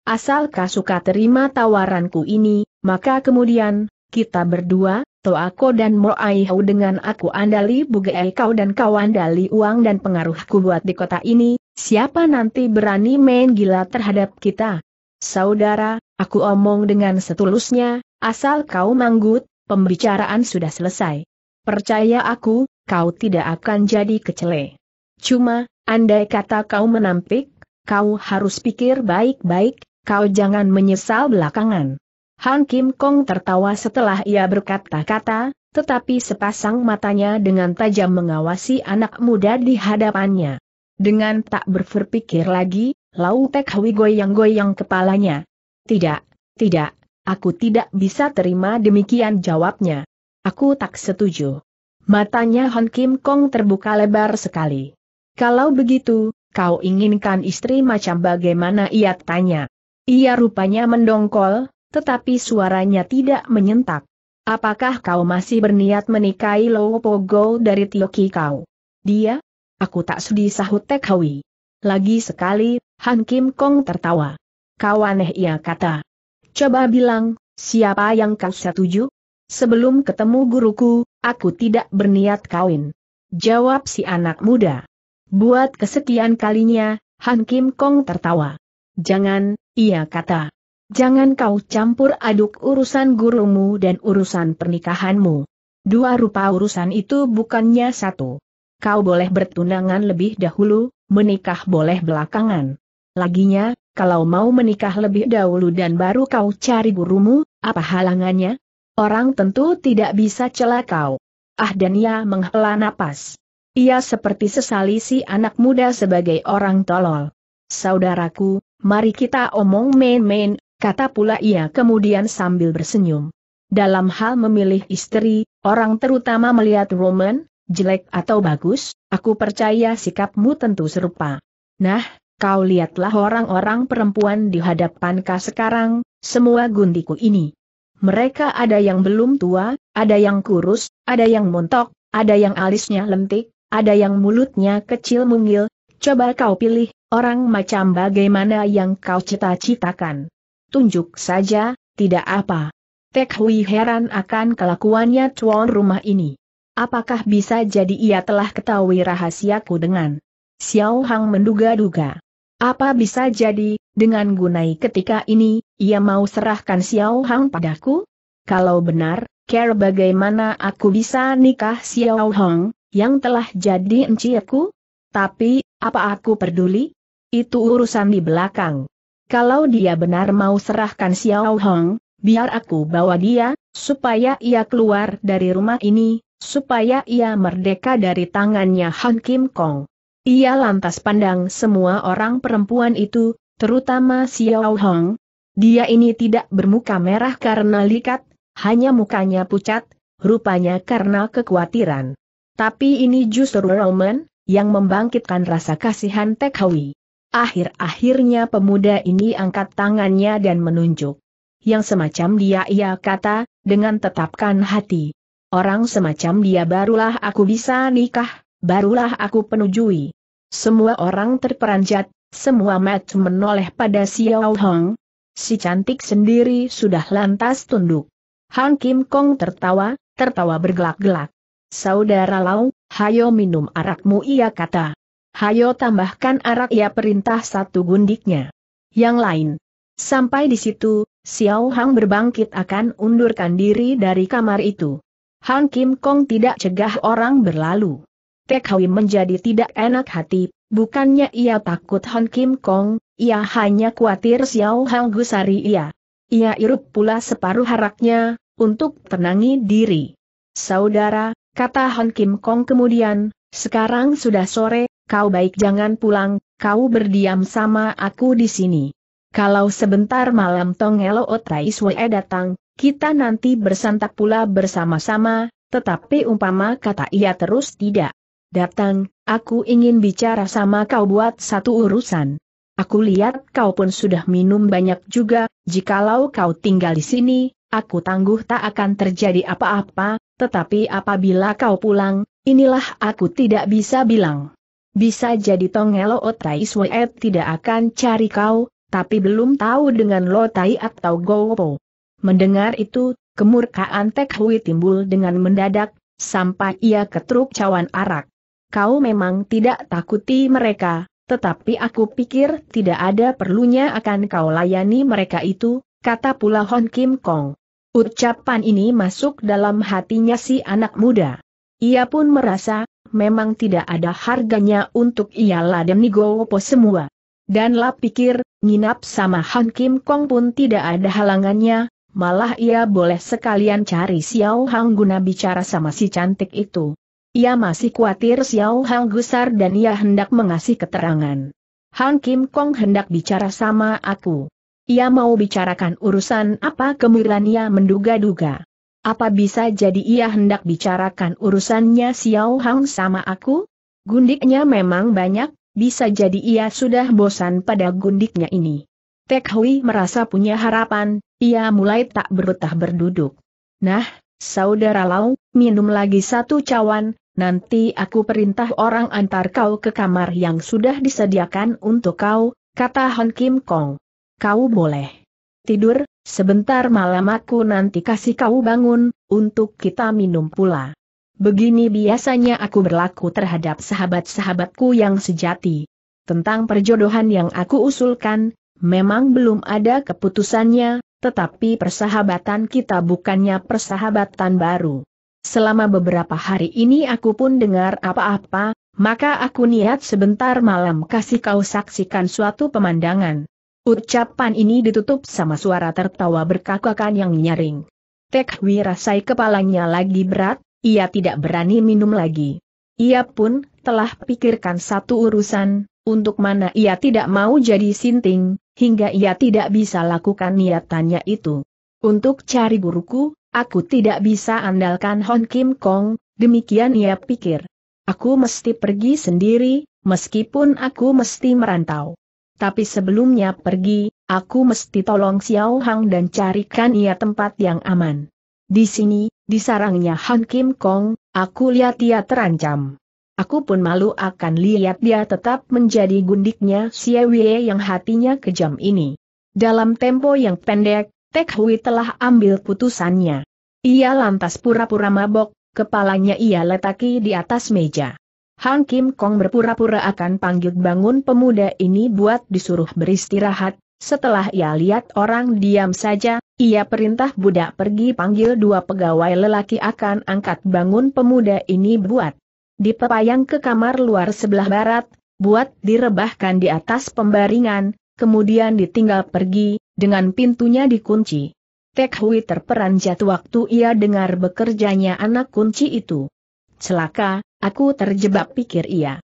asal kau suka terima tawaranku ini, maka kemudian, kita berdua, aku dan Moaihau dengan aku andali buge kau dan kau andali uang dan pengaruhku buat di kota ini, Siapa nanti berani main gila terhadap kita? Saudara, aku omong dengan setulusnya, asal kau manggut, pembicaraan sudah selesai. Percaya aku, kau tidak akan jadi kecele. Cuma, andai kata kau menampik, kau harus pikir baik-baik, kau jangan menyesal belakangan. Han Kim Kong tertawa setelah ia berkata-kata, tetapi sepasang matanya dengan tajam mengawasi anak muda di hadapannya. Dengan tak berpikir lagi, Lau Tek Hui goyang-goyang kepalanya. Tidak, tidak, aku tidak bisa terima demikian jawabnya. Aku tak setuju. Matanya Hon Kim Kong terbuka lebar sekali. Kalau begitu, kau inginkan istri macam bagaimana ia tanya. Ia rupanya mendongkol, tetapi suaranya tidak menyentak. Apakah kau masih berniat menikahi Lo Pogo dari Tioki kau? Dia, Aku tak sudi sahut Tekhawi. Lagi sekali, Han Kim Kong tertawa. Kawaneh ia kata. Coba bilang, siapa yang kau setuju? Sebelum ketemu guruku, aku tidak berniat kawin. Jawab si anak muda. Buat kesekian kalinya, Han Kim Kong tertawa. Jangan, ia kata. Jangan kau campur aduk urusan gurumu dan urusan pernikahanmu. Dua rupa urusan itu bukannya satu kau boleh bertunangan lebih dahulu, menikah boleh belakangan. Laginya, kalau mau menikah lebih dahulu dan baru kau cari gurumu, apa halangannya? Orang tentu tidak bisa celah kau. Ah dan ia menghela napas. Ia seperti sesali si anak muda sebagai orang tolol. Saudaraku, mari kita omong main-main, kata pula ia kemudian sambil bersenyum. Dalam hal memilih istri, orang terutama melihat Roman, jelek atau bagus, aku percaya sikapmu tentu serupa. Nah, kau lihatlah orang-orang perempuan di hadapan kau sekarang, semua gundiku ini. Mereka ada yang belum tua, ada yang kurus, ada yang montok, ada yang alisnya lentik, ada yang mulutnya kecil mungil. Coba kau pilih, orang macam bagaimana yang kau cita-citakan. Tunjuk saja, tidak apa. Tek Hui heran akan kelakuannya tuan rumah ini. Apakah bisa jadi ia telah ketahui rahasiaku dengan Xiao Hang menduga-duga. Apa bisa jadi, dengan gunai ketika ini, ia mau serahkan Xiao Hang padaku? Kalau benar, care bagaimana aku bisa nikah Xiao Hang, yang telah jadi enciku? Tapi, apa aku peduli? Itu urusan di belakang. Kalau dia benar mau serahkan Xiao Hong, biar aku bawa dia, supaya ia keluar dari rumah ini, supaya ia merdeka dari tangannya Han Kim Kong. Ia lantas pandang semua orang perempuan itu, terutama Xiao Hong. Dia ini tidak bermuka merah karena likat, hanya mukanya pucat, rupanya karena kekhawatiran. Tapi ini justru Roman, yang membangkitkan rasa kasihan Tek Hui. Akhir-akhirnya pemuda ini angkat tangannya dan menunjuk. Yang semacam dia ia kata, dengan tetapkan hati. Orang semacam dia barulah aku bisa nikah, barulah aku penujui. Semua orang terperanjat, semua mat menoleh pada Xiao Hong. Si cantik sendiri sudah lantas tunduk. Han Kim Kong tertawa, tertawa bergelak-gelak. Saudara Lau, hayo minum arakmu ia kata. Hayo tambahkan arak ia perintah satu gundiknya. Yang lain. Sampai di situ, Xiao Hang berbangkit akan undurkan diri dari kamar itu. Han Kim Kong tidak cegah orang berlalu. Tek Hui menjadi tidak enak hati, bukannya ia takut Han Kim Kong, ia hanya khawatir Xiao Hang Gusari ia. Ia irup pula separuh haraknya, untuk tenangi diri. Saudara, kata Han Kim Kong kemudian, sekarang sudah sore, kau baik jangan pulang, kau berdiam sama aku di sini. Kalau sebentar malam Tong Elo Otai Sue datang, kita nanti bersantap pula bersama-sama, tetapi umpama kata ia terus tidak. Datang, aku ingin bicara sama kau buat satu urusan. Aku lihat kau pun sudah minum banyak juga, jikalau kau tinggal di sini, aku tangguh tak akan terjadi apa-apa, tetapi apabila kau pulang, inilah aku tidak bisa bilang. Bisa jadi Tongelo Otai Suet tidak akan cari kau, tapi belum tahu dengan Lotai atau Gopo. Mendengar itu, kemurkaan Tek Hui timbul dengan mendadak, sampai ia ketruk cawan arak. Kau memang tidak takuti mereka, tetapi aku pikir tidak ada perlunya akan kau layani mereka itu, kata pula Hon Kim Kong. Ucapan ini masuk dalam hatinya si anak muda. Ia pun merasa, memang tidak ada harganya untuk ia ladeni gopo semua. Dan lah pikir, nginap sama Han Kim Kong pun tidak ada halangannya, Malah ia boleh sekalian cari Xiao Hang guna bicara sama si cantik itu. Ia masih khawatir Xiao Hang gusar dan ia hendak mengasih keterangan. Hang Kim Kong hendak bicara sama aku. Ia mau bicarakan urusan apa ia menduga-duga. Apa bisa jadi ia hendak bicarakan urusannya Xiao Hang sama aku? Gundiknya memang banyak, bisa jadi ia sudah bosan pada gundiknya ini. Tek Hui merasa punya harapan, ia mulai tak berbetah berduduk. Nah, saudara Lau, minum lagi satu cawan, nanti aku perintah orang antar kau ke kamar yang sudah disediakan untuk kau, kata Han Kim Kong. Kau boleh tidur, sebentar malam aku nanti kasih kau bangun, untuk kita minum pula. Begini biasanya aku berlaku terhadap sahabat-sahabatku yang sejati. Tentang perjodohan yang aku usulkan, memang belum ada keputusannya, tetapi persahabatan kita bukannya persahabatan baru. Selama beberapa hari ini aku pun dengar apa-apa, maka aku niat sebentar malam kasih kau saksikan suatu pemandangan. Ucapan ini ditutup sama suara tertawa berkakakan yang nyaring. Tek rasai kepalanya lagi berat, ia tidak berani minum lagi. Ia pun telah pikirkan satu urusan, untuk mana ia tidak mau jadi sinting, hingga ia tidak bisa lakukan niatannya itu. Untuk cari guruku, aku tidak bisa andalkan Hon Kim Kong, demikian ia pikir. Aku mesti pergi sendiri, meskipun aku mesti merantau. Tapi sebelumnya pergi, aku mesti tolong Xiao Hang dan carikan ia tempat yang aman. Di sini, di sarangnya Han Kim Kong, aku lihat ia terancam. Aku pun malu akan lihat dia tetap menjadi gundiknya Siewie yang hatinya kejam ini. Dalam tempo yang pendek, Tek Hui telah ambil putusannya. Ia lantas pura-pura mabok, kepalanya ia letaki di atas meja. Hang Kim Kong berpura-pura akan panggil bangun pemuda ini buat disuruh beristirahat, setelah ia lihat orang diam saja, ia perintah budak pergi panggil dua pegawai lelaki akan angkat bangun pemuda ini buat dipepayang ke kamar luar sebelah barat, buat direbahkan di atas pembaringan, kemudian ditinggal pergi, dengan pintunya dikunci. Tek Hui terperanjat waktu ia dengar bekerjanya anak kunci itu. Celaka, aku terjebak pikir ia.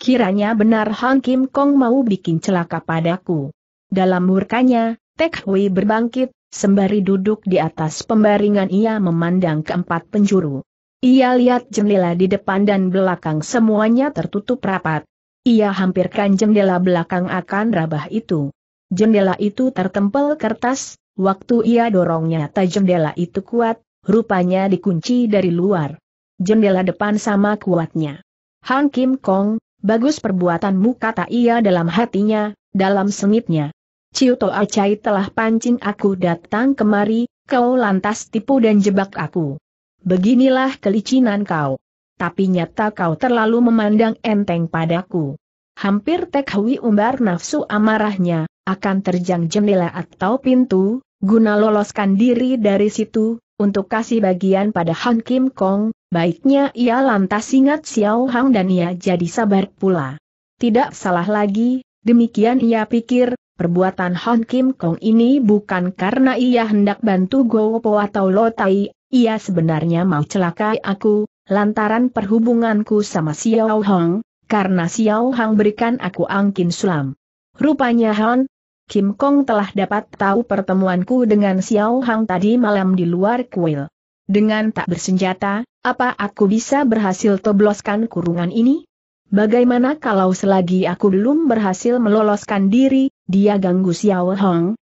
Kiranya benar Han Kim Kong mau bikin celaka padaku. Dalam murkanya, Tek Hui berbangkit, sembari duduk di atas pembaringan ia memandang keempat penjuru. Ia lihat jendela di depan dan belakang semuanya tertutup rapat. Ia hampirkan jendela belakang akan rabah itu. Jendela itu tertempel kertas, waktu ia dorongnya tak jendela itu kuat, rupanya dikunci dari luar. Jendela depan sama kuatnya. Hang Kim Kong, bagus perbuatanmu kata ia dalam hatinya, dalam sengitnya. Ciu Toa Chai telah pancing aku datang kemari, kau lantas tipu dan jebak aku. Beginilah kelicinan kau. Tapi nyata kau terlalu memandang enteng padaku. Hampir Tek Hui umbar nafsu amarahnya, akan terjang jendela atau pintu, guna loloskan diri dari situ, untuk kasih bagian pada Han Kim Kong, baiknya ia lantas ingat Xiao Hang dan ia jadi sabar pula. Tidak salah lagi, demikian ia pikir, perbuatan Han Kim Kong ini bukan karena ia hendak bantu Po atau Lotai, ia sebenarnya mau celakai aku, lantaran perhubunganku sama Xiao Hong, karena Xiao Hong berikan aku angkin sulam. Rupanya Han, Kim Kong telah dapat tahu pertemuanku dengan Xiao Hong tadi malam di luar kuil. Dengan tak bersenjata, apa aku bisa berhasil tobloskan kurungan ini? Bagaimana kalau selagi aku belum berhasil meloloskan diri, dia ganggu Xiao Hong,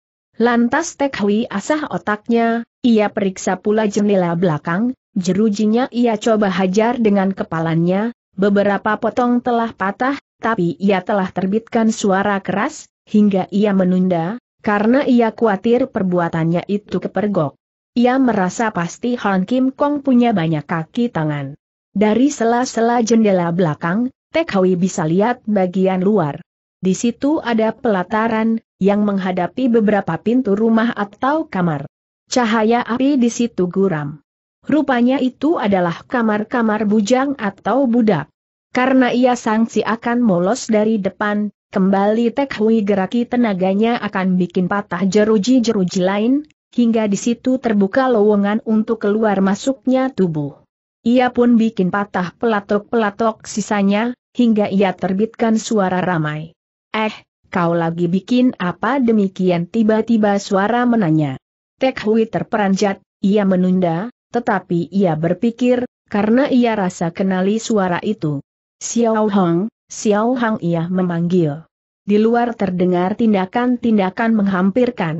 Lantas Tek Hui asah otaknya, ia periksa pula jendela belakang, jerujinya ia coba hajar dengan kepalanya, beberapa potong telah patah, tapi ia telah terbitkan suara keras, hingga ia menunda, karena ia khawatir perbuatannya itu kepergok. Ia merasa pasti Han Kim Kong punya banyak kaki tangan. Dari sela-sela jendela belakang, Tek Hui bisa lihat bagian luar. Di situ ada pelataran, yang menghadapi beberapa pintu rumah atau kamar. Cahaya api di situ guram. Rupanya itu adalah kamar-kamar bujang atau budak. Karena ia sangsi akan molos dari depan, kembali Tek Hui geraki tenaganya akan bikin patah jeruji-jeruji lain, hingga di situ terbuka lowongan untuk keluar masuknya tubuh. Ia pun bikin patah pelatok-pelatok sisanya, hingga ia terbitkan suara ramai. Eh, kau lagi bikin apa demikian tiba-tiba suara menanya. Tek Hui terperanjat, ia menunda, tetapi ia berpikir, karena ia rasa kenali suara itu. Xiao Hong, Xiao Hong ia memanggil. Di luar terdengar tindakan-tindakan menghampirkan.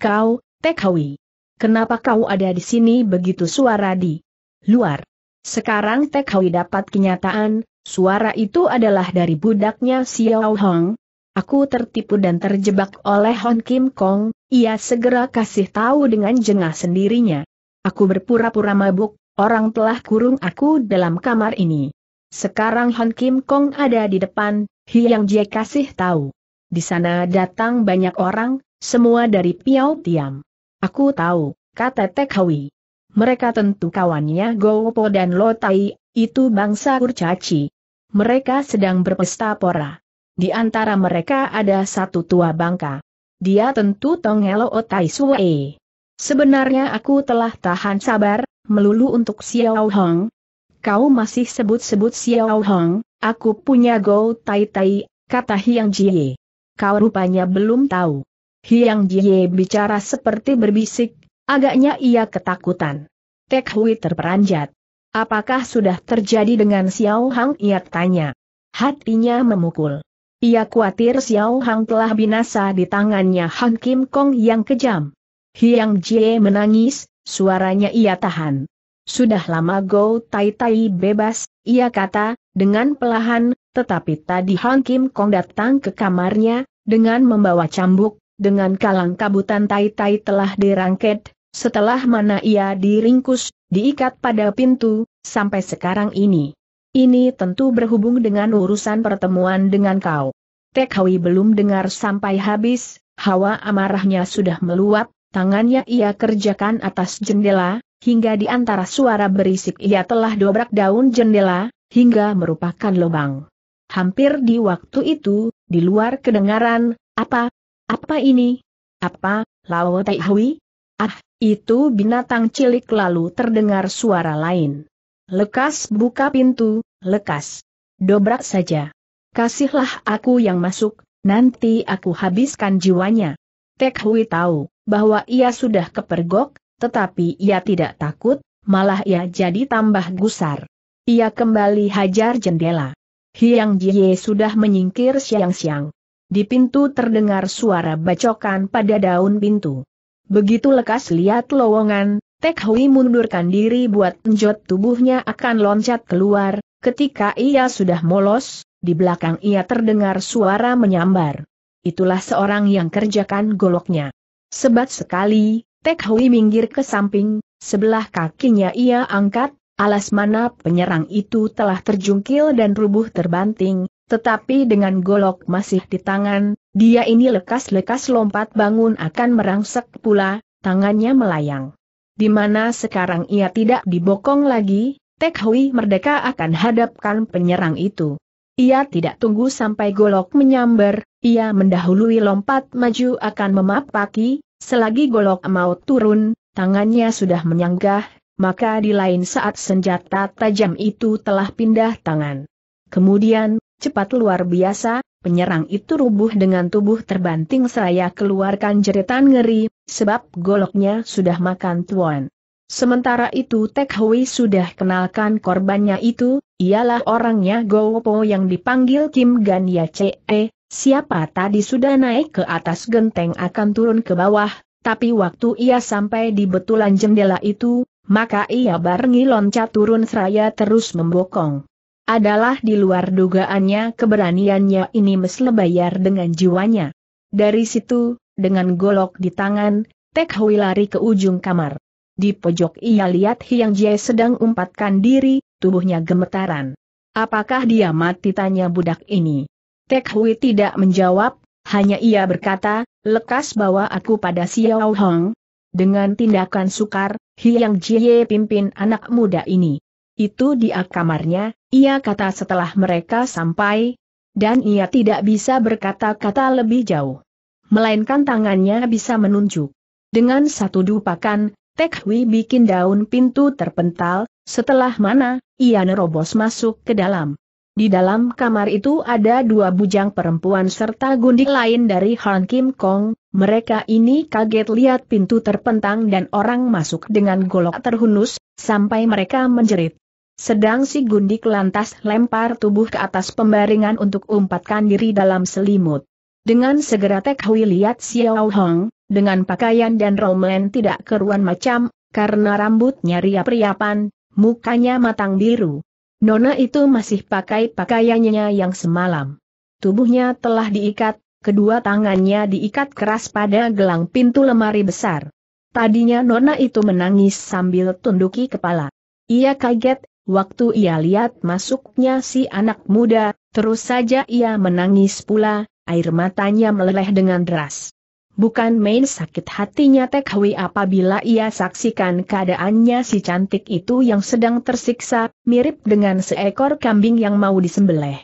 Kau, Tek Hui. Kenapa kau ada di sini begitu suara di luar? Sekarang Tek Hui dapat kenyataan, suara itu adalah dari budaknya Xiao Hong, Aku tertipu dan terjebak oleh Hon Kim Kong, ia segera kasih tahu dengan jengah sendirinya. Aku berpura-pura mabuk, orang telah kurung aku dalam kamar ini. Sekarang Hon Kim Kong ada di depan, Hyang Jie kasih tahu. Di sana datang banyak orang, semua dari Piau Tiam. Aku tahu, kata Tek Hawi. Mereka tentu kawannya Gopo dan Lotai, itu bangsa kurcaci. Mereka sedang berpesta pora. Di antara mereka ada satu tua bangka. Dia tentu Tongelo Otai Suwe. Sebenarnya aku telah tahan sabar, melulu untuk Xiao Hong. Kau masih sebut-sebut Xiao Hong, aku punya Go Tai Tai, kata Hiang Jie. Kau rupanya belum tahu. Hiang Jie bicara seperti berbisik, agaknya ia ketakutan. Tek Hui terperanjat. Apakah sudah terjadi dengan Xiao Hong? Ia tanya. Hatinya memukul. Ia khawatir Xiao Hang telah binasa di tangannya Han Kim Kong yang kejam. Hiang Jie menangis, suaranya ia tahan. Sudah lama Go Tai Tai bebas, ia kata, dengan pelahan, tetapi tadi Han Kim Kong datang ke kamarnya, dengan membawa cambuk, dengan kalang kabutan Tai Tai telah dirangket, setelah mana ia diringkus, diikat pada pintu, sampai sekarang ini. Ini tentu berhubung dengan urusan pertemuan dengan kau. Tekhawi belum dengar sampai habis, hawa amarahnya sudah meluap, tangannya ia kerjakan atas jendela, hingga di antara suara berisik ia telah dobrak daun jendela, hingga merupakan lubang. Hampir di waktu itu, di luar kedengaran, apa? Apa ini? Apa, Lao Hui. Ah, itu binatang cilik lalu terdengar suara lain. Lekas buka pintu, lekas. Dobrak saja. Kasihlah aku yang masuk, nanti aku habiskan jiwanya. Tek Hui tahu bahwa ia sudah kepergok, tetapi ia tidak takut, malah ia jadi tambah gusar. Ia kembali hajar jendela. Hiang Jie sudah menyingkir siang-siang. Di pintu terdengar suara bacokan pada daun pintu. Begitu lekas lihat lowongan, Tek Hui mundurkan diri buat penjot tubuhnya akan loncat keluar, ketika ia sudah molos, di belakang ia terdengar suara menyambar. Itulah seorang yang kerjakan goloknya. Sebat sekali, Tek Hui minggir ke samping, sebelah kakinya ia angkat, alas mana penyerang itu telah terjungkil dan rubuh terbanting, tetapi dengan golok masih di tangan, dia ini lekas-lekas lompat bangun akan merangsek pula, tangannya melayang di mana sekarang ia tidak dibokong lagi, Tek Hui merdeka akan hadapkan penyerang itu. Ia tidak tunggu sampai golok menyambar, ia mendahului lompat maju akan memapaki, selagi golok mau turun, tangannya sudah menyanggah, maka di lain saat senjata tajam itu telah pindah tangan. Kemudian, cepat luar biasa, penyerang itu rubuh dengan tubuh terbanting seraya keluarkan jeritan ngeri, sebab goloknya sudah makan tuan. Sementara itu Tek Hui sudah kenalkan korbannya itu, ialah orangnya Gowo yang dipanggil Kim Gan Ya siapa tadi sudah naik ke atas genteng akan turun ke bawah, tapi waktu ia sampai di betulan jendela itu, maka ia barengi loncat turun seraya terus membokong adalah di luar dugaannya keberaniannya ini meslebayar dengan jiwanya. Dari situ, dengan golok di tangan, Tek Hui lari ke ujung kamar. Di pojok ia lihat Hiang Jie sedang umpatkan diri, tubuhnya gemetaran. Apakah dia mati tanya budak ini? Tek Hui tidak menjawab, hanya ia berkata, lekas bawa aku pada Xiao Hong. Dengan tindakan sukar, Hiang Jie pimpin anak muda ini. Itu dia kamarnya, ia kata setelah mereka sampai, dan ia tidak bisa berkata-kata lebih jauh. Melainkan tangannya bisa menunjuk. Dengan satu dupakan, Tek Hui bikin daun pintu terpental, setelah mana, ia nerobos masuk ke dalam. Di dalam kamar itu ada dua bujang perempuan serta gundik lain dari Han Kim Kong, mereka ini kaget lihat pintu terpentang dan orang masuk dengan golok terhunus, sampai mereka menjerit. Sedang si gundik lantas lempar tubuh ke atas pembaringan untuk umpatkan diri dalam selimut. Dengan segera Tek Hui lihat Xiao Hong, dengan pakaian dan romen tidak keruan macam, karena rambutnya riap-riapan, mukanya matang biru. Nona itu masih pakai pakaiannya yang semalam. Tubuhnya telah diikat, kedua tangannya diikat keras pada gelang pintu lemari besar. Tadinya Nona itu menangis sambil tunduki kepala. Ia kaget, Waktu ia lihat masuknya si anak muda, terus saja ia menangis pula, air matanya meleleh dengan deras. Bukan main sakit hatinya Tek Hui apabila ia saksikan keadaannya si cantik itu yang sedang tersiksa, mirip dengan seekor kambing yang mau disembelih.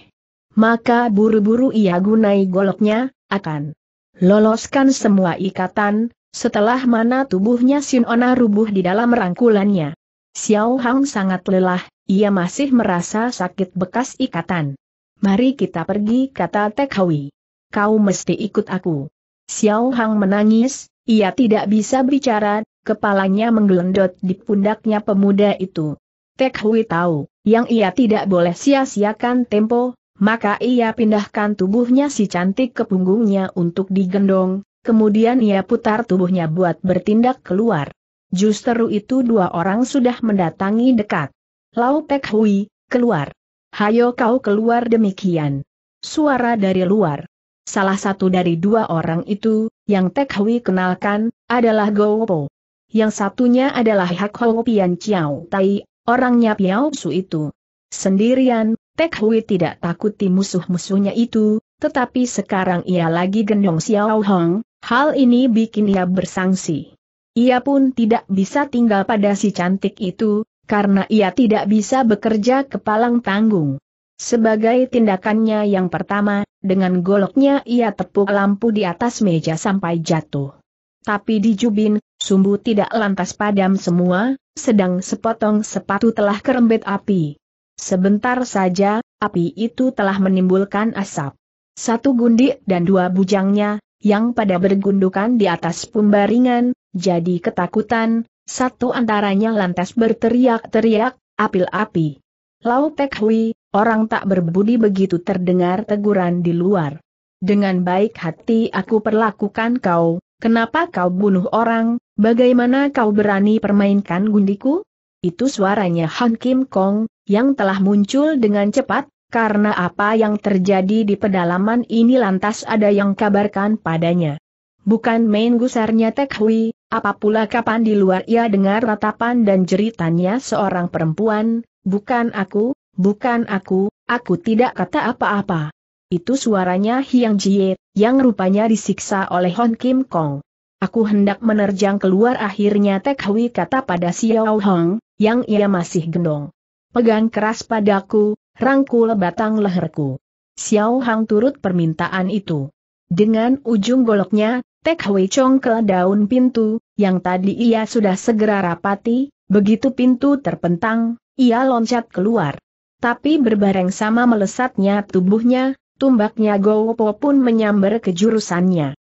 Maka buru-buru ia gunai goloknya, akan loloskan semua ikatan, setelah mana tubuhnya Sinona rubuh di dalam rangkulannya. Xiao Hang sangat lelah, ia masih merasa sakit bekas ikatan. Mari kita pergi kata Tek Hui. Kau mesti ikut aku. Xiao Hang menangis, ia tidak bisa bicara, kepalanya menggelendot di pundaknya pemuda itu. Tek Hui tahu, yang ia tidak boleh sia-siakan tempo, maka ia pindahkan tubuhnya si cantik ke punggungnya untuk digendong, kemudian ia putar tubuhnya buat bertindak keluar. Justru itu dua orang sudah mendatangi dekat. Lau Pek Hui, keluar. Hayo kau keluar demikian. Suara dari luar. Salah satu dari dua orang itu, yang Tek Hui kenalkan, adalah Po. Yang satunya adalah Hak Ho Pian Chiao Tai, orangnya Piao Su itu. Sendirian, Tek Hui tidak takuti musuh-musuhnya itu, tetapi sekarang ia lagi gendong Xiao Hong, hal ini bikin ia bersangsi. Ia pun tidak bisa tinggal pada si cantik itu, karena ia tidak bisa bekerja kepalang tanggung. Sebagai tindakannya yang pertama, dengan goloknya ia tepuk lampu di atas meja sampai jatuh. Tapi di Jubin, sumbu tidak lantas padam semua, sedang sepotong sepatu telah kerembet api. Sebentar saja, api itu telah menimbulkan asap. Satu gundik dan dua bujangnya, yang pada bergundukan di atas pembaringan, jadi ketakutan, satu antaranya lantas berteriak-teriak, apil api. Lau Tek Hui, orang tak berbudi begitu terdengar teguran di luar. Dengan baik hati aku perlakukan kau, kenapa kau bunuh orang, bagaimana kau berani permainkan gundiku? Itu suaranya Han Kim Kong, yang telah muncul dengan cepat, karena apa yang terjadi di pedalaman ini lantas ada yang kabarkan padanya. Bukan main gusarnya Tek Hui, apa pula kapan di luar ia dengar ratapan dan jeritannya seorang perempuan, bukan aku, bukan aku, aku tidak kata apa-apa. Itu suaranya hiang Jie, yang rupanya disiksa oleh Hon Kim Kong. Aku hendak menerjang keluar akhirnya Tek Hui kata pada Xiao Hong, yang ia masih gendong. Pegang keras padaku, rangkul batang leherku. Xiao Hong turut permintaan itu. Dengan ujung goloknya, Tek Hui Chong ke daun pintu, yang tadi ia sudah segera rapati, begitu pintu terpentang, ia loncat keluar. Tapi berbareng sama melesatnya tubuhnya, tumbaknya Gowo pun menyambar ke jurusannya.